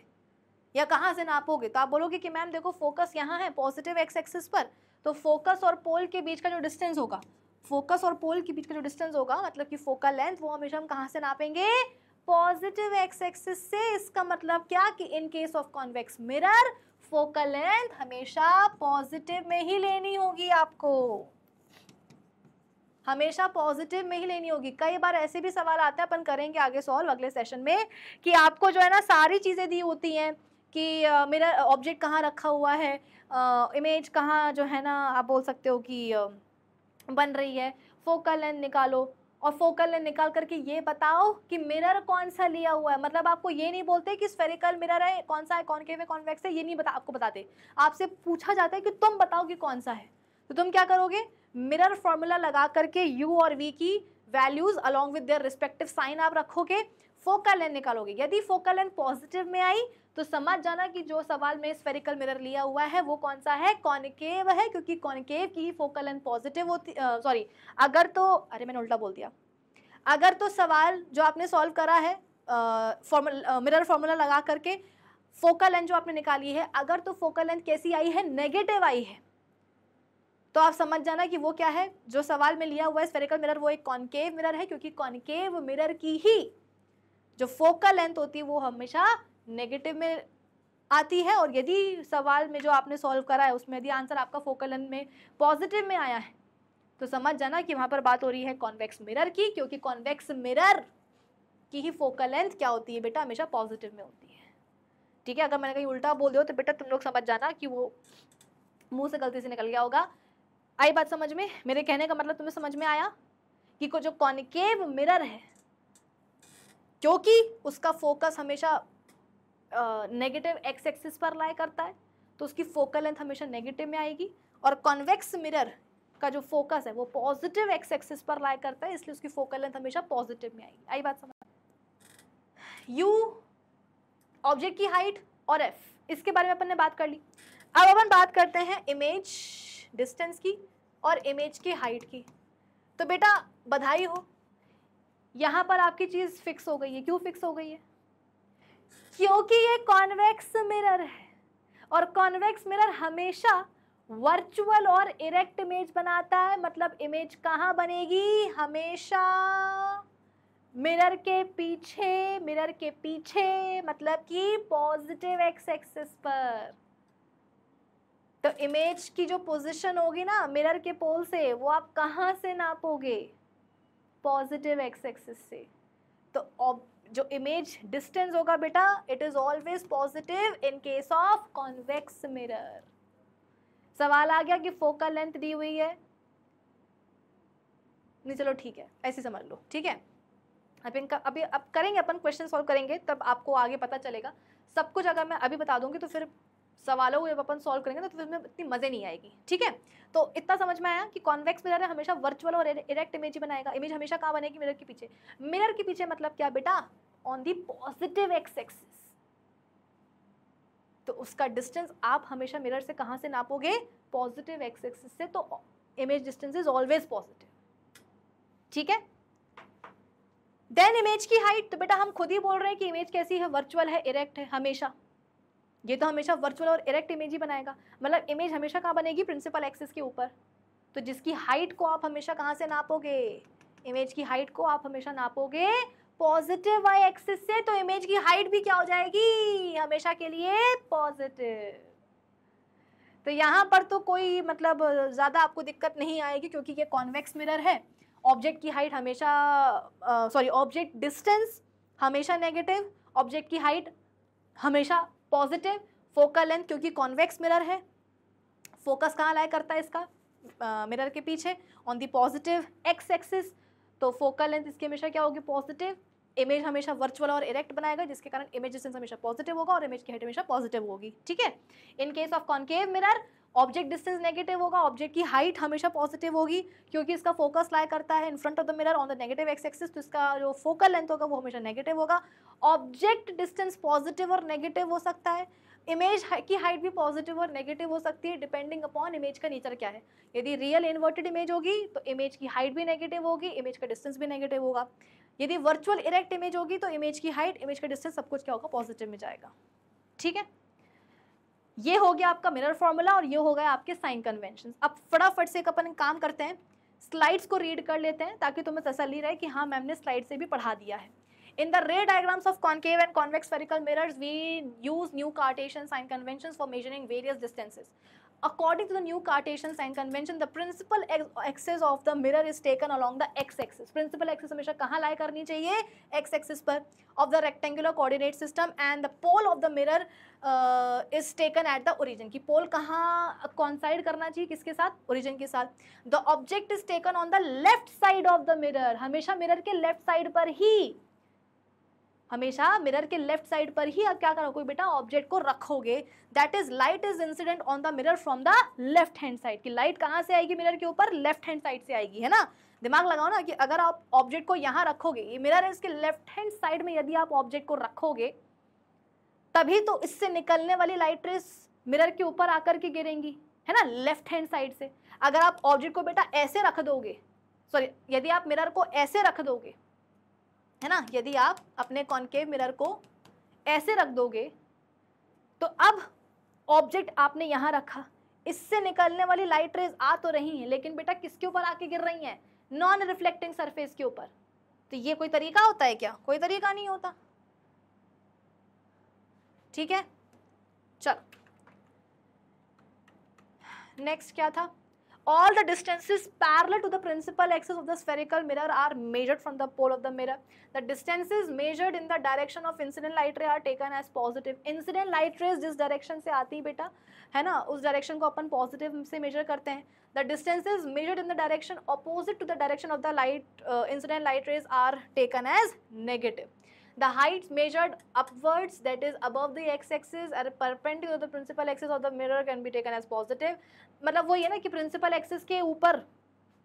या कहाँ से नापोगे तो आप बोलोगे कि मैम देखो फोकस यहाँ है पॉजिटिव एक्स एक्सिस पर तो फोकस और पोल के बीच का जो डिस्टेंस होगा फोकस और पोल के बीच का जो डिस्टेंस होगा मतलब कि फोकल लेंथ वो हमेशा हम कहाँ से नापेंगे पॉजिटिव एक्स एक्सिस से इसका मतलब क्या कि in case of convex mirror focal length हमेशा पॉजिटिव में ही लेनी होगी आपको हमेशा पॉजिटिव में ही लेनी होगी कई बार ऐसे भी सवाल आते हैं अपन करेंगे आगे सॉल्व अगले सेशन में कि आपको जो है ना सारी चीज़ें दी होती हैं कि मेरा ऑब्जेक्ट कहाँ रखा हुआ है इमेज कहाँ जो है ना आप बोल सकते हो कि बन रही है फोकल लेंथ निकालो और फोकल लेंथ निकाल करके ये बताओ कि मिरर कौन सा लिया हुआ है मतलब आपको ये नहीं बोलते कि स्फेरिकल मिरर है कौन सा है कॉनकेव है कॉन्वेक्स है ये नहीं बता आपको बताते आपसे पूछा जाता है कि तुम बताओ कि कौन सा है तो तुम क्या करोगे मिरर फॉर्मूला लगा करके यू और वी की values along with their respective sign आप रखोगे फोकल लेंथ निकालोगे यदि फोकल लेंथ पॉजिटिव में आई तो समझ जाना कि जो सवाल में स्फेरिकल मिरर लिया हुआ है वो कौन सा है कॉनकेव है क्योंकि कॉनकेव की फोकल लेंथ पॉजिटिव होती सॉरी अगर तो अरे मैंने उल्टा बोल दिया अगर तो सवाल जो आपने सॉल्व करा है मिरर फॉर्मूला लगा करके फोकल लेंथ जो आपने निकाली है अगर तो फोकल लेंथ कैसी आई है नेगेटिव आई है तो आप समझ जाना कि वो क्या है जो सवाल में लिया हुआ है स्फेरिकल मिरर वो एक कॉनकेव मिरर है क्योंकि कॉनकेव मिरर की ही जो फोकल लेंथ होती है वो हमेशा नेगेटिव में आती है और यदि सवाल में जो आपने सॉल्व करा है उसमें यदि आंसर आपका फोकलन में पॉजिटिव में आया है तो समझ जाना कि वहाँ पर बात हो रही है कॉन्वेक्स मिरर की क्योंकि कॉन्वेक्स मिरर की ही फोकल लेंथ क्या होती है बेटा हमेशा पॉजिटिव में होती है ठीक है अगर मैंने कहीं उल्टा बोल दिया तो बेटा तुम लोग समझ जाना कि वो मुंह से गलती से निकल गया होगा आई बात समझ में मेरे कहने का मतलब तुम्हें समझ में आया कि को जो कॉन्केव मिरर है क्योंकि उसका फोकस हमेशा नेगेटिव एक्स एक्सिस पर लाई करता है तो उसकी फोकल लेंथ हमेशा नेगेटिव में आएगी और कॉन्वेक्स मिरर का जो फोकस है वो पॉजिटिव एक्स एक्सिस पर लाई करता है इसलिए उसकी फोकल लेंथ हमेशा पॉजिटिव में आएगी आई बात समझ यू ऑब्जेक्ट की हाइट और एफ इसके बारे में अपन ने बात कर ली अब अपन बात करते हैं इमेज डिस्टेंस की और इमेज की हाइट की तो बेटा बधाई हो यहाँ पर आपकी चीज़ फिक्स हो गई है क्यों फिक्स हो गई है क्योंकि ये कॉन्वेक्स मिरर है और कॉन्वेक्स मिरर हमेशा वर्चुअल और इरेक्ट इमेज बनाता है मतलब इमेज कहाँ बनेगी हमेशा मिरर के पीछे मिरर के पीछे मतलब कि पॉजिटिव एक्स एक्सिस पर तो इमेज की जो पोजीशन होगी ना मिरर के पोल से वो आप कहाँ से नापोगे पॉजिटिव एक्स एक्सिस से तो जो इमेज डिस्टेंस होगा बेटा it is always positive in case of convex mirror सवाल आ गया कि फोकल लेंथ दी हुई है नहीं चलो ठीक है ऐसे समझ लो ठीक है अभी इनका अभी अब करेंगे अपन क्वेश्चन सॉल्व करेंगे तब आपको आगे पता चलेगा सब कुछ अगर मैं अभी बता दूंगी तो फिर सवालों को जब अपन सॉल्व करेंगे तो फिर इतनी मज़े नहीं आएगी ठीक है तो इतना समझ में आया कि कॉन्वेक्स मिरर हमेशा वर्चुअल और इरेक्ट इमेज ही बनाएगा इमेज हमेशा कहाँ बनेगी मिरर के पीछे मिरर के पीछे मतलब क्या बेटा on the positive X axis तो उसका डिस्टेंस आप हमेशा मिरर से कहां से नापोगे पॉजिटिव एक्स एक्सिस से तो image distance is always positive ठीक है देन इमेज की हाइट तो बेटा हम खुद ही बोल रहे हैं कि इमेज कैसी है वर्चुअल है इरेक्ट है हमेशा ये तो हमेशा वर्चुअल और इरेक्ट इमेज ही बनाएगा मतलब इमेज हमेशा कहाँ बनेगी प्रिंसिपल एक्सिस के ऊपर तो जिसकी हाइट को आप हमेशा कहाँ से नापोगे इमेज की हाइट को आप हमेशा नापोगे पॉजिटिव वाई एक्सिस से तो इमेज की हाइट भी क्या हो जाएगी हमेशा के लिए पॉजिटिव तो यहाँ पर तो कोई मतलब ज़्यादा आपको दिक्कत नहीं आएगी क्योंकि ये कॉन्वेक्स मिरर है ऑब्जेक्ट की हाइट हमेशा सॉरी ऑब्जेक्ट डिस्टेंस हमेशा नेगेटिव ऑब्जेक्ट की हाइट हमेशा पॉजिटिव फोकल लेंथ क्योंकि कॉन्वेक्स मिरर है फोकस कहाँ लाया करता है इसका मिरर uh, के पीछे on the positive X axis तो फोकल लेंथ इसकी हमेशा क्या होगी पॉजिटिव इमेज हमेशा वर्चुअल और इरेक्ट बनाएगा जिसके कारण इमेज डिस्टेंस हमेशा पॉजिटिव होगा और इमेज की हाइट हमेशा पॉजिटिव होगी ठीक है in case of concave mirror object distance negative होगा ऑब्जेक्ट की हाइट हमेशा पॉजिटिव होगी क्योंकि इसका फोकस लाइ करता है in front of the mirror on the negative X axis तो इसका जो फोकल लेंथ होगा वो हमेशा नेगेटिव होगा ऑब्जेक्ट डिस्टेंस पॉजिटिव और नेगेटिव हो सकता है इमेज की हाइट भी पॉजिटिव और नेगेटिव हो सकती है डिपेंडिंग अपॉन इमेज का नेचर क्या है यदि रियल इन्वर्टेड इमेज होगी तो इमेज की हाइट भी नेगेटिव होगी इमेज का डिस्टेंस भी नेगेटिव होगा यदि वर्चुअल इरेक्ट इमेज होगी तो इमेज की हाइट इमेज का डिस्टेंस सब कुछ क्या होगा पॉजिटिव में जाएगा ठीक है ये हो गया आपका मिरर फॉर्मूला और ये हो गया आपके साइन कन्वेंशन अब फटाफट से एक अपन काम करते हैं स्लाइड्स को रीड कर लेते हैं ताकि तुम्हें तसली रहे कि हाँ मैम ने स्लाइड से भी पढ़ा दिया है In the ray diagrams of concave and convex spherical mirrors, we use new Cartesian sign conventions for measuring various distances. According to the new Cartesian sign convention, the principal axis of the mirror is taken along the x-axis. Principal axis हमेशा कहाँ lie करनी चाहिए? x-axis पर of the rectangular coordinate system and the pole of the mirror uh, is taken at the origin. कि pole कहाँ coincide करना चाहिए Origin के साथ. The object is taken on the left side of the mirror. हमेशा mirror के left side पर ही हमेशा मिरर के लेफ्ट साइड पर ही आप क्या कोई बेटा ऑब्जेक्ट को रखोगे that is light is incident on the mirror from the left hand side की लाइट कहाँ से आएगी मिरर के ऊपर लेफ्ट हैंड साइड से आएगी है ना दिमाग लगाओ ना कि अगर आप ऑब्जेक्ट को यहाँ रखोगे ये मिरर है इसके लेफ्ट हैंड साइड में यदि आप ऑब्जेक्ट को रखोगे तभी तो इससे निकलने वाली लाइट रेस मिरर के ऊपर आकर के गिरेंगी है ना लेफ्ट हैंड साइड से अगर आप ऑब्जेक्ट को बेटा ऐसे रख दोगे सॉरी यदि आप मिरर को ऐसे रख दोगे है ना यदि आप अपने कॉन्केव मिरर को ऐसे रख दोगे तो अब ऑब्जेक्ट आपने यहाँ रखा इससे निकलने वाली लाइट रेज आ तो रही हैं लेकिन बेटा किसके ऊपर आके गिर रही हैं नॉन रिफ्लेक्टिंग सरफेस के ऊपर तो ये कोई तरीका होता है क्या कोई तरीका नहीं होता ठीक है चलो नेक्स्ट क्या था all the distances parallel to the principal axis of the spherical mirror are measured from the pole of the mirror. The distances measured in the direction of incident light ray are taken as positive. Incident light rays this direction से आती beta, hai na? Us direction ko upon positive se measure karte hain. The distances measured in the direction opposite to the direction of the light uh, incident light rays are taken as negative. The height measured upwards, that is above the x-axis and perpendicular to the principal axis of the mirror can be taken as positive. मतलब वो ये ना कि principal axis के ऊपर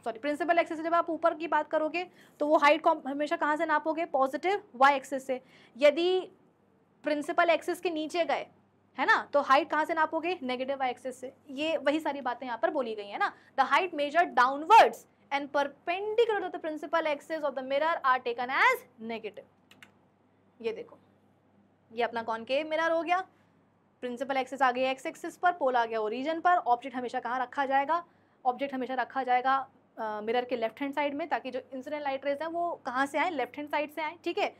sorry principal axis जब आप ऊपर की बात करोगे तो वो हाइट हमेशा कहाँ से नापोगे पॉजिटिव वाई एक्सेस से यदि प्रिंसिपल एक्सेस के नीचे गए है ना तो हाइट कहाँ से नापोगे नेगेटिव वाई एक्सेस से ये वही सारी बातें यहाँ पर बोली गई है ना the height measure downwards and perpendicular to the principal axis of the mirror are taken as negative. ये देखो ये अपना कौन के मिरर हो गया प्रिंसिपल एक्सिस आ गई एक्स एक्सिस पर पोल आ गया ओरिजन पर ऑब्जेक्ट हमेशा कहाँ रखा जाएगा ऑब्जेक्ट हमेशा रखा जाएगा मिरर के लेफ्ट हैंड साइड में ताकि जो इंसिडेंट लाइट रेज हैं वो कहाँ से आए लेफ्ट हैंड साइड से आए ठीक है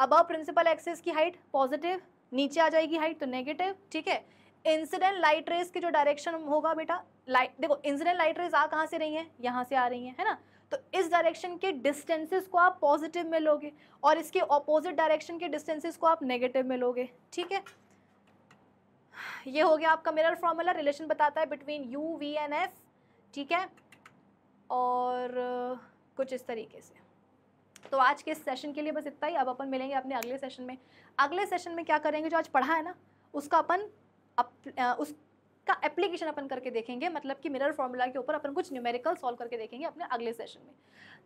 अब प्रिंसिपल एक्सिस की हाइट पॉजिटिव नीचे आ जाएगी हाइट तो नेगेटिव ठीक है इंसिडेंट लाइट रेज की जो डायरेक्शन होगा बेटा लाइट देखो इंसिडेंट लाइट रेज आ कहाँ से रही हैं यहाँ से आ रही हैं है ना तो इस डायरेक्शन के डिस्टेंसेस को आप पॉजिटिव में लोगे और इसके ऑपोजिट डायरेक्शन के डिस्टेंसेस को आप नेगेटिव में लोगे ठीक है ये हो गया आपका मिरर फॉर्मूला रिलेशन बताता है between U V and F ठीक है और कुछ इस तरीके से तो आज के इस सेशन के लिए बस इतना ही अब अपन मिलेंगे अपने अगले सेशन में अगले सेशन में क्या करेंगे जो आज पढ़ा है ना उसका अपन अप, आ, उस का एप्लीकेशन अपन करके देखेंगे मतलब कि मिरर फॉर्मूला के ऊपर अपन कुछ न्यूमेरिकल सॉल्व करके देखेंगे अपने अगले सेशन में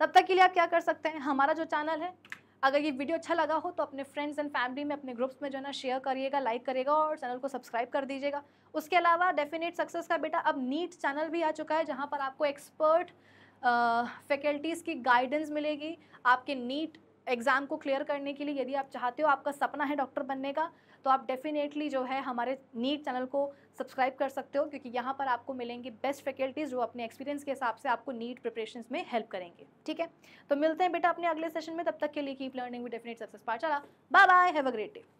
तब तक के लिए आप क्या कर सकते हैं हमारा जो चैनल है अगर ये वीडियो अच्छा लगा हो तो अपने फ्रेंड्स एंड फैमिली में अपने ग्रुप्स में जो है ना शेयर करिएगा लाइक करिएगा और चैनल को सब्सक्राइब कर दीजिएगा उसके अलावा डेफिनेट सक्सेस का बेटा अब नीट चैनल भी आ चुका है जहाँ पर आपको एक्सपर्ट फैकल्टीज़ की गाइडेंस मिलेगी आपके नीट एग्ज़ाम को क्लियर करने के लिए यदि आप चाहते हो आपका सपना है डॉक्टर बनने का तो आप डेफिनेटली जो है हमारे नीट चैनल को सब्सक्राइब कर सकते हो क्योंकि यहाँ पर आपको मिलेंगे बेस्ट फैकल्टीज़ जो अपने एक्सपीरियंस के हिसाब से आपको नीट प्रिपरेशन में हेल्प करेंगे ठीक है तो मिलते हैं बेटा अपने अगले सेशन में तब तक के लिए keep learning with definite success चला bye bye have a great day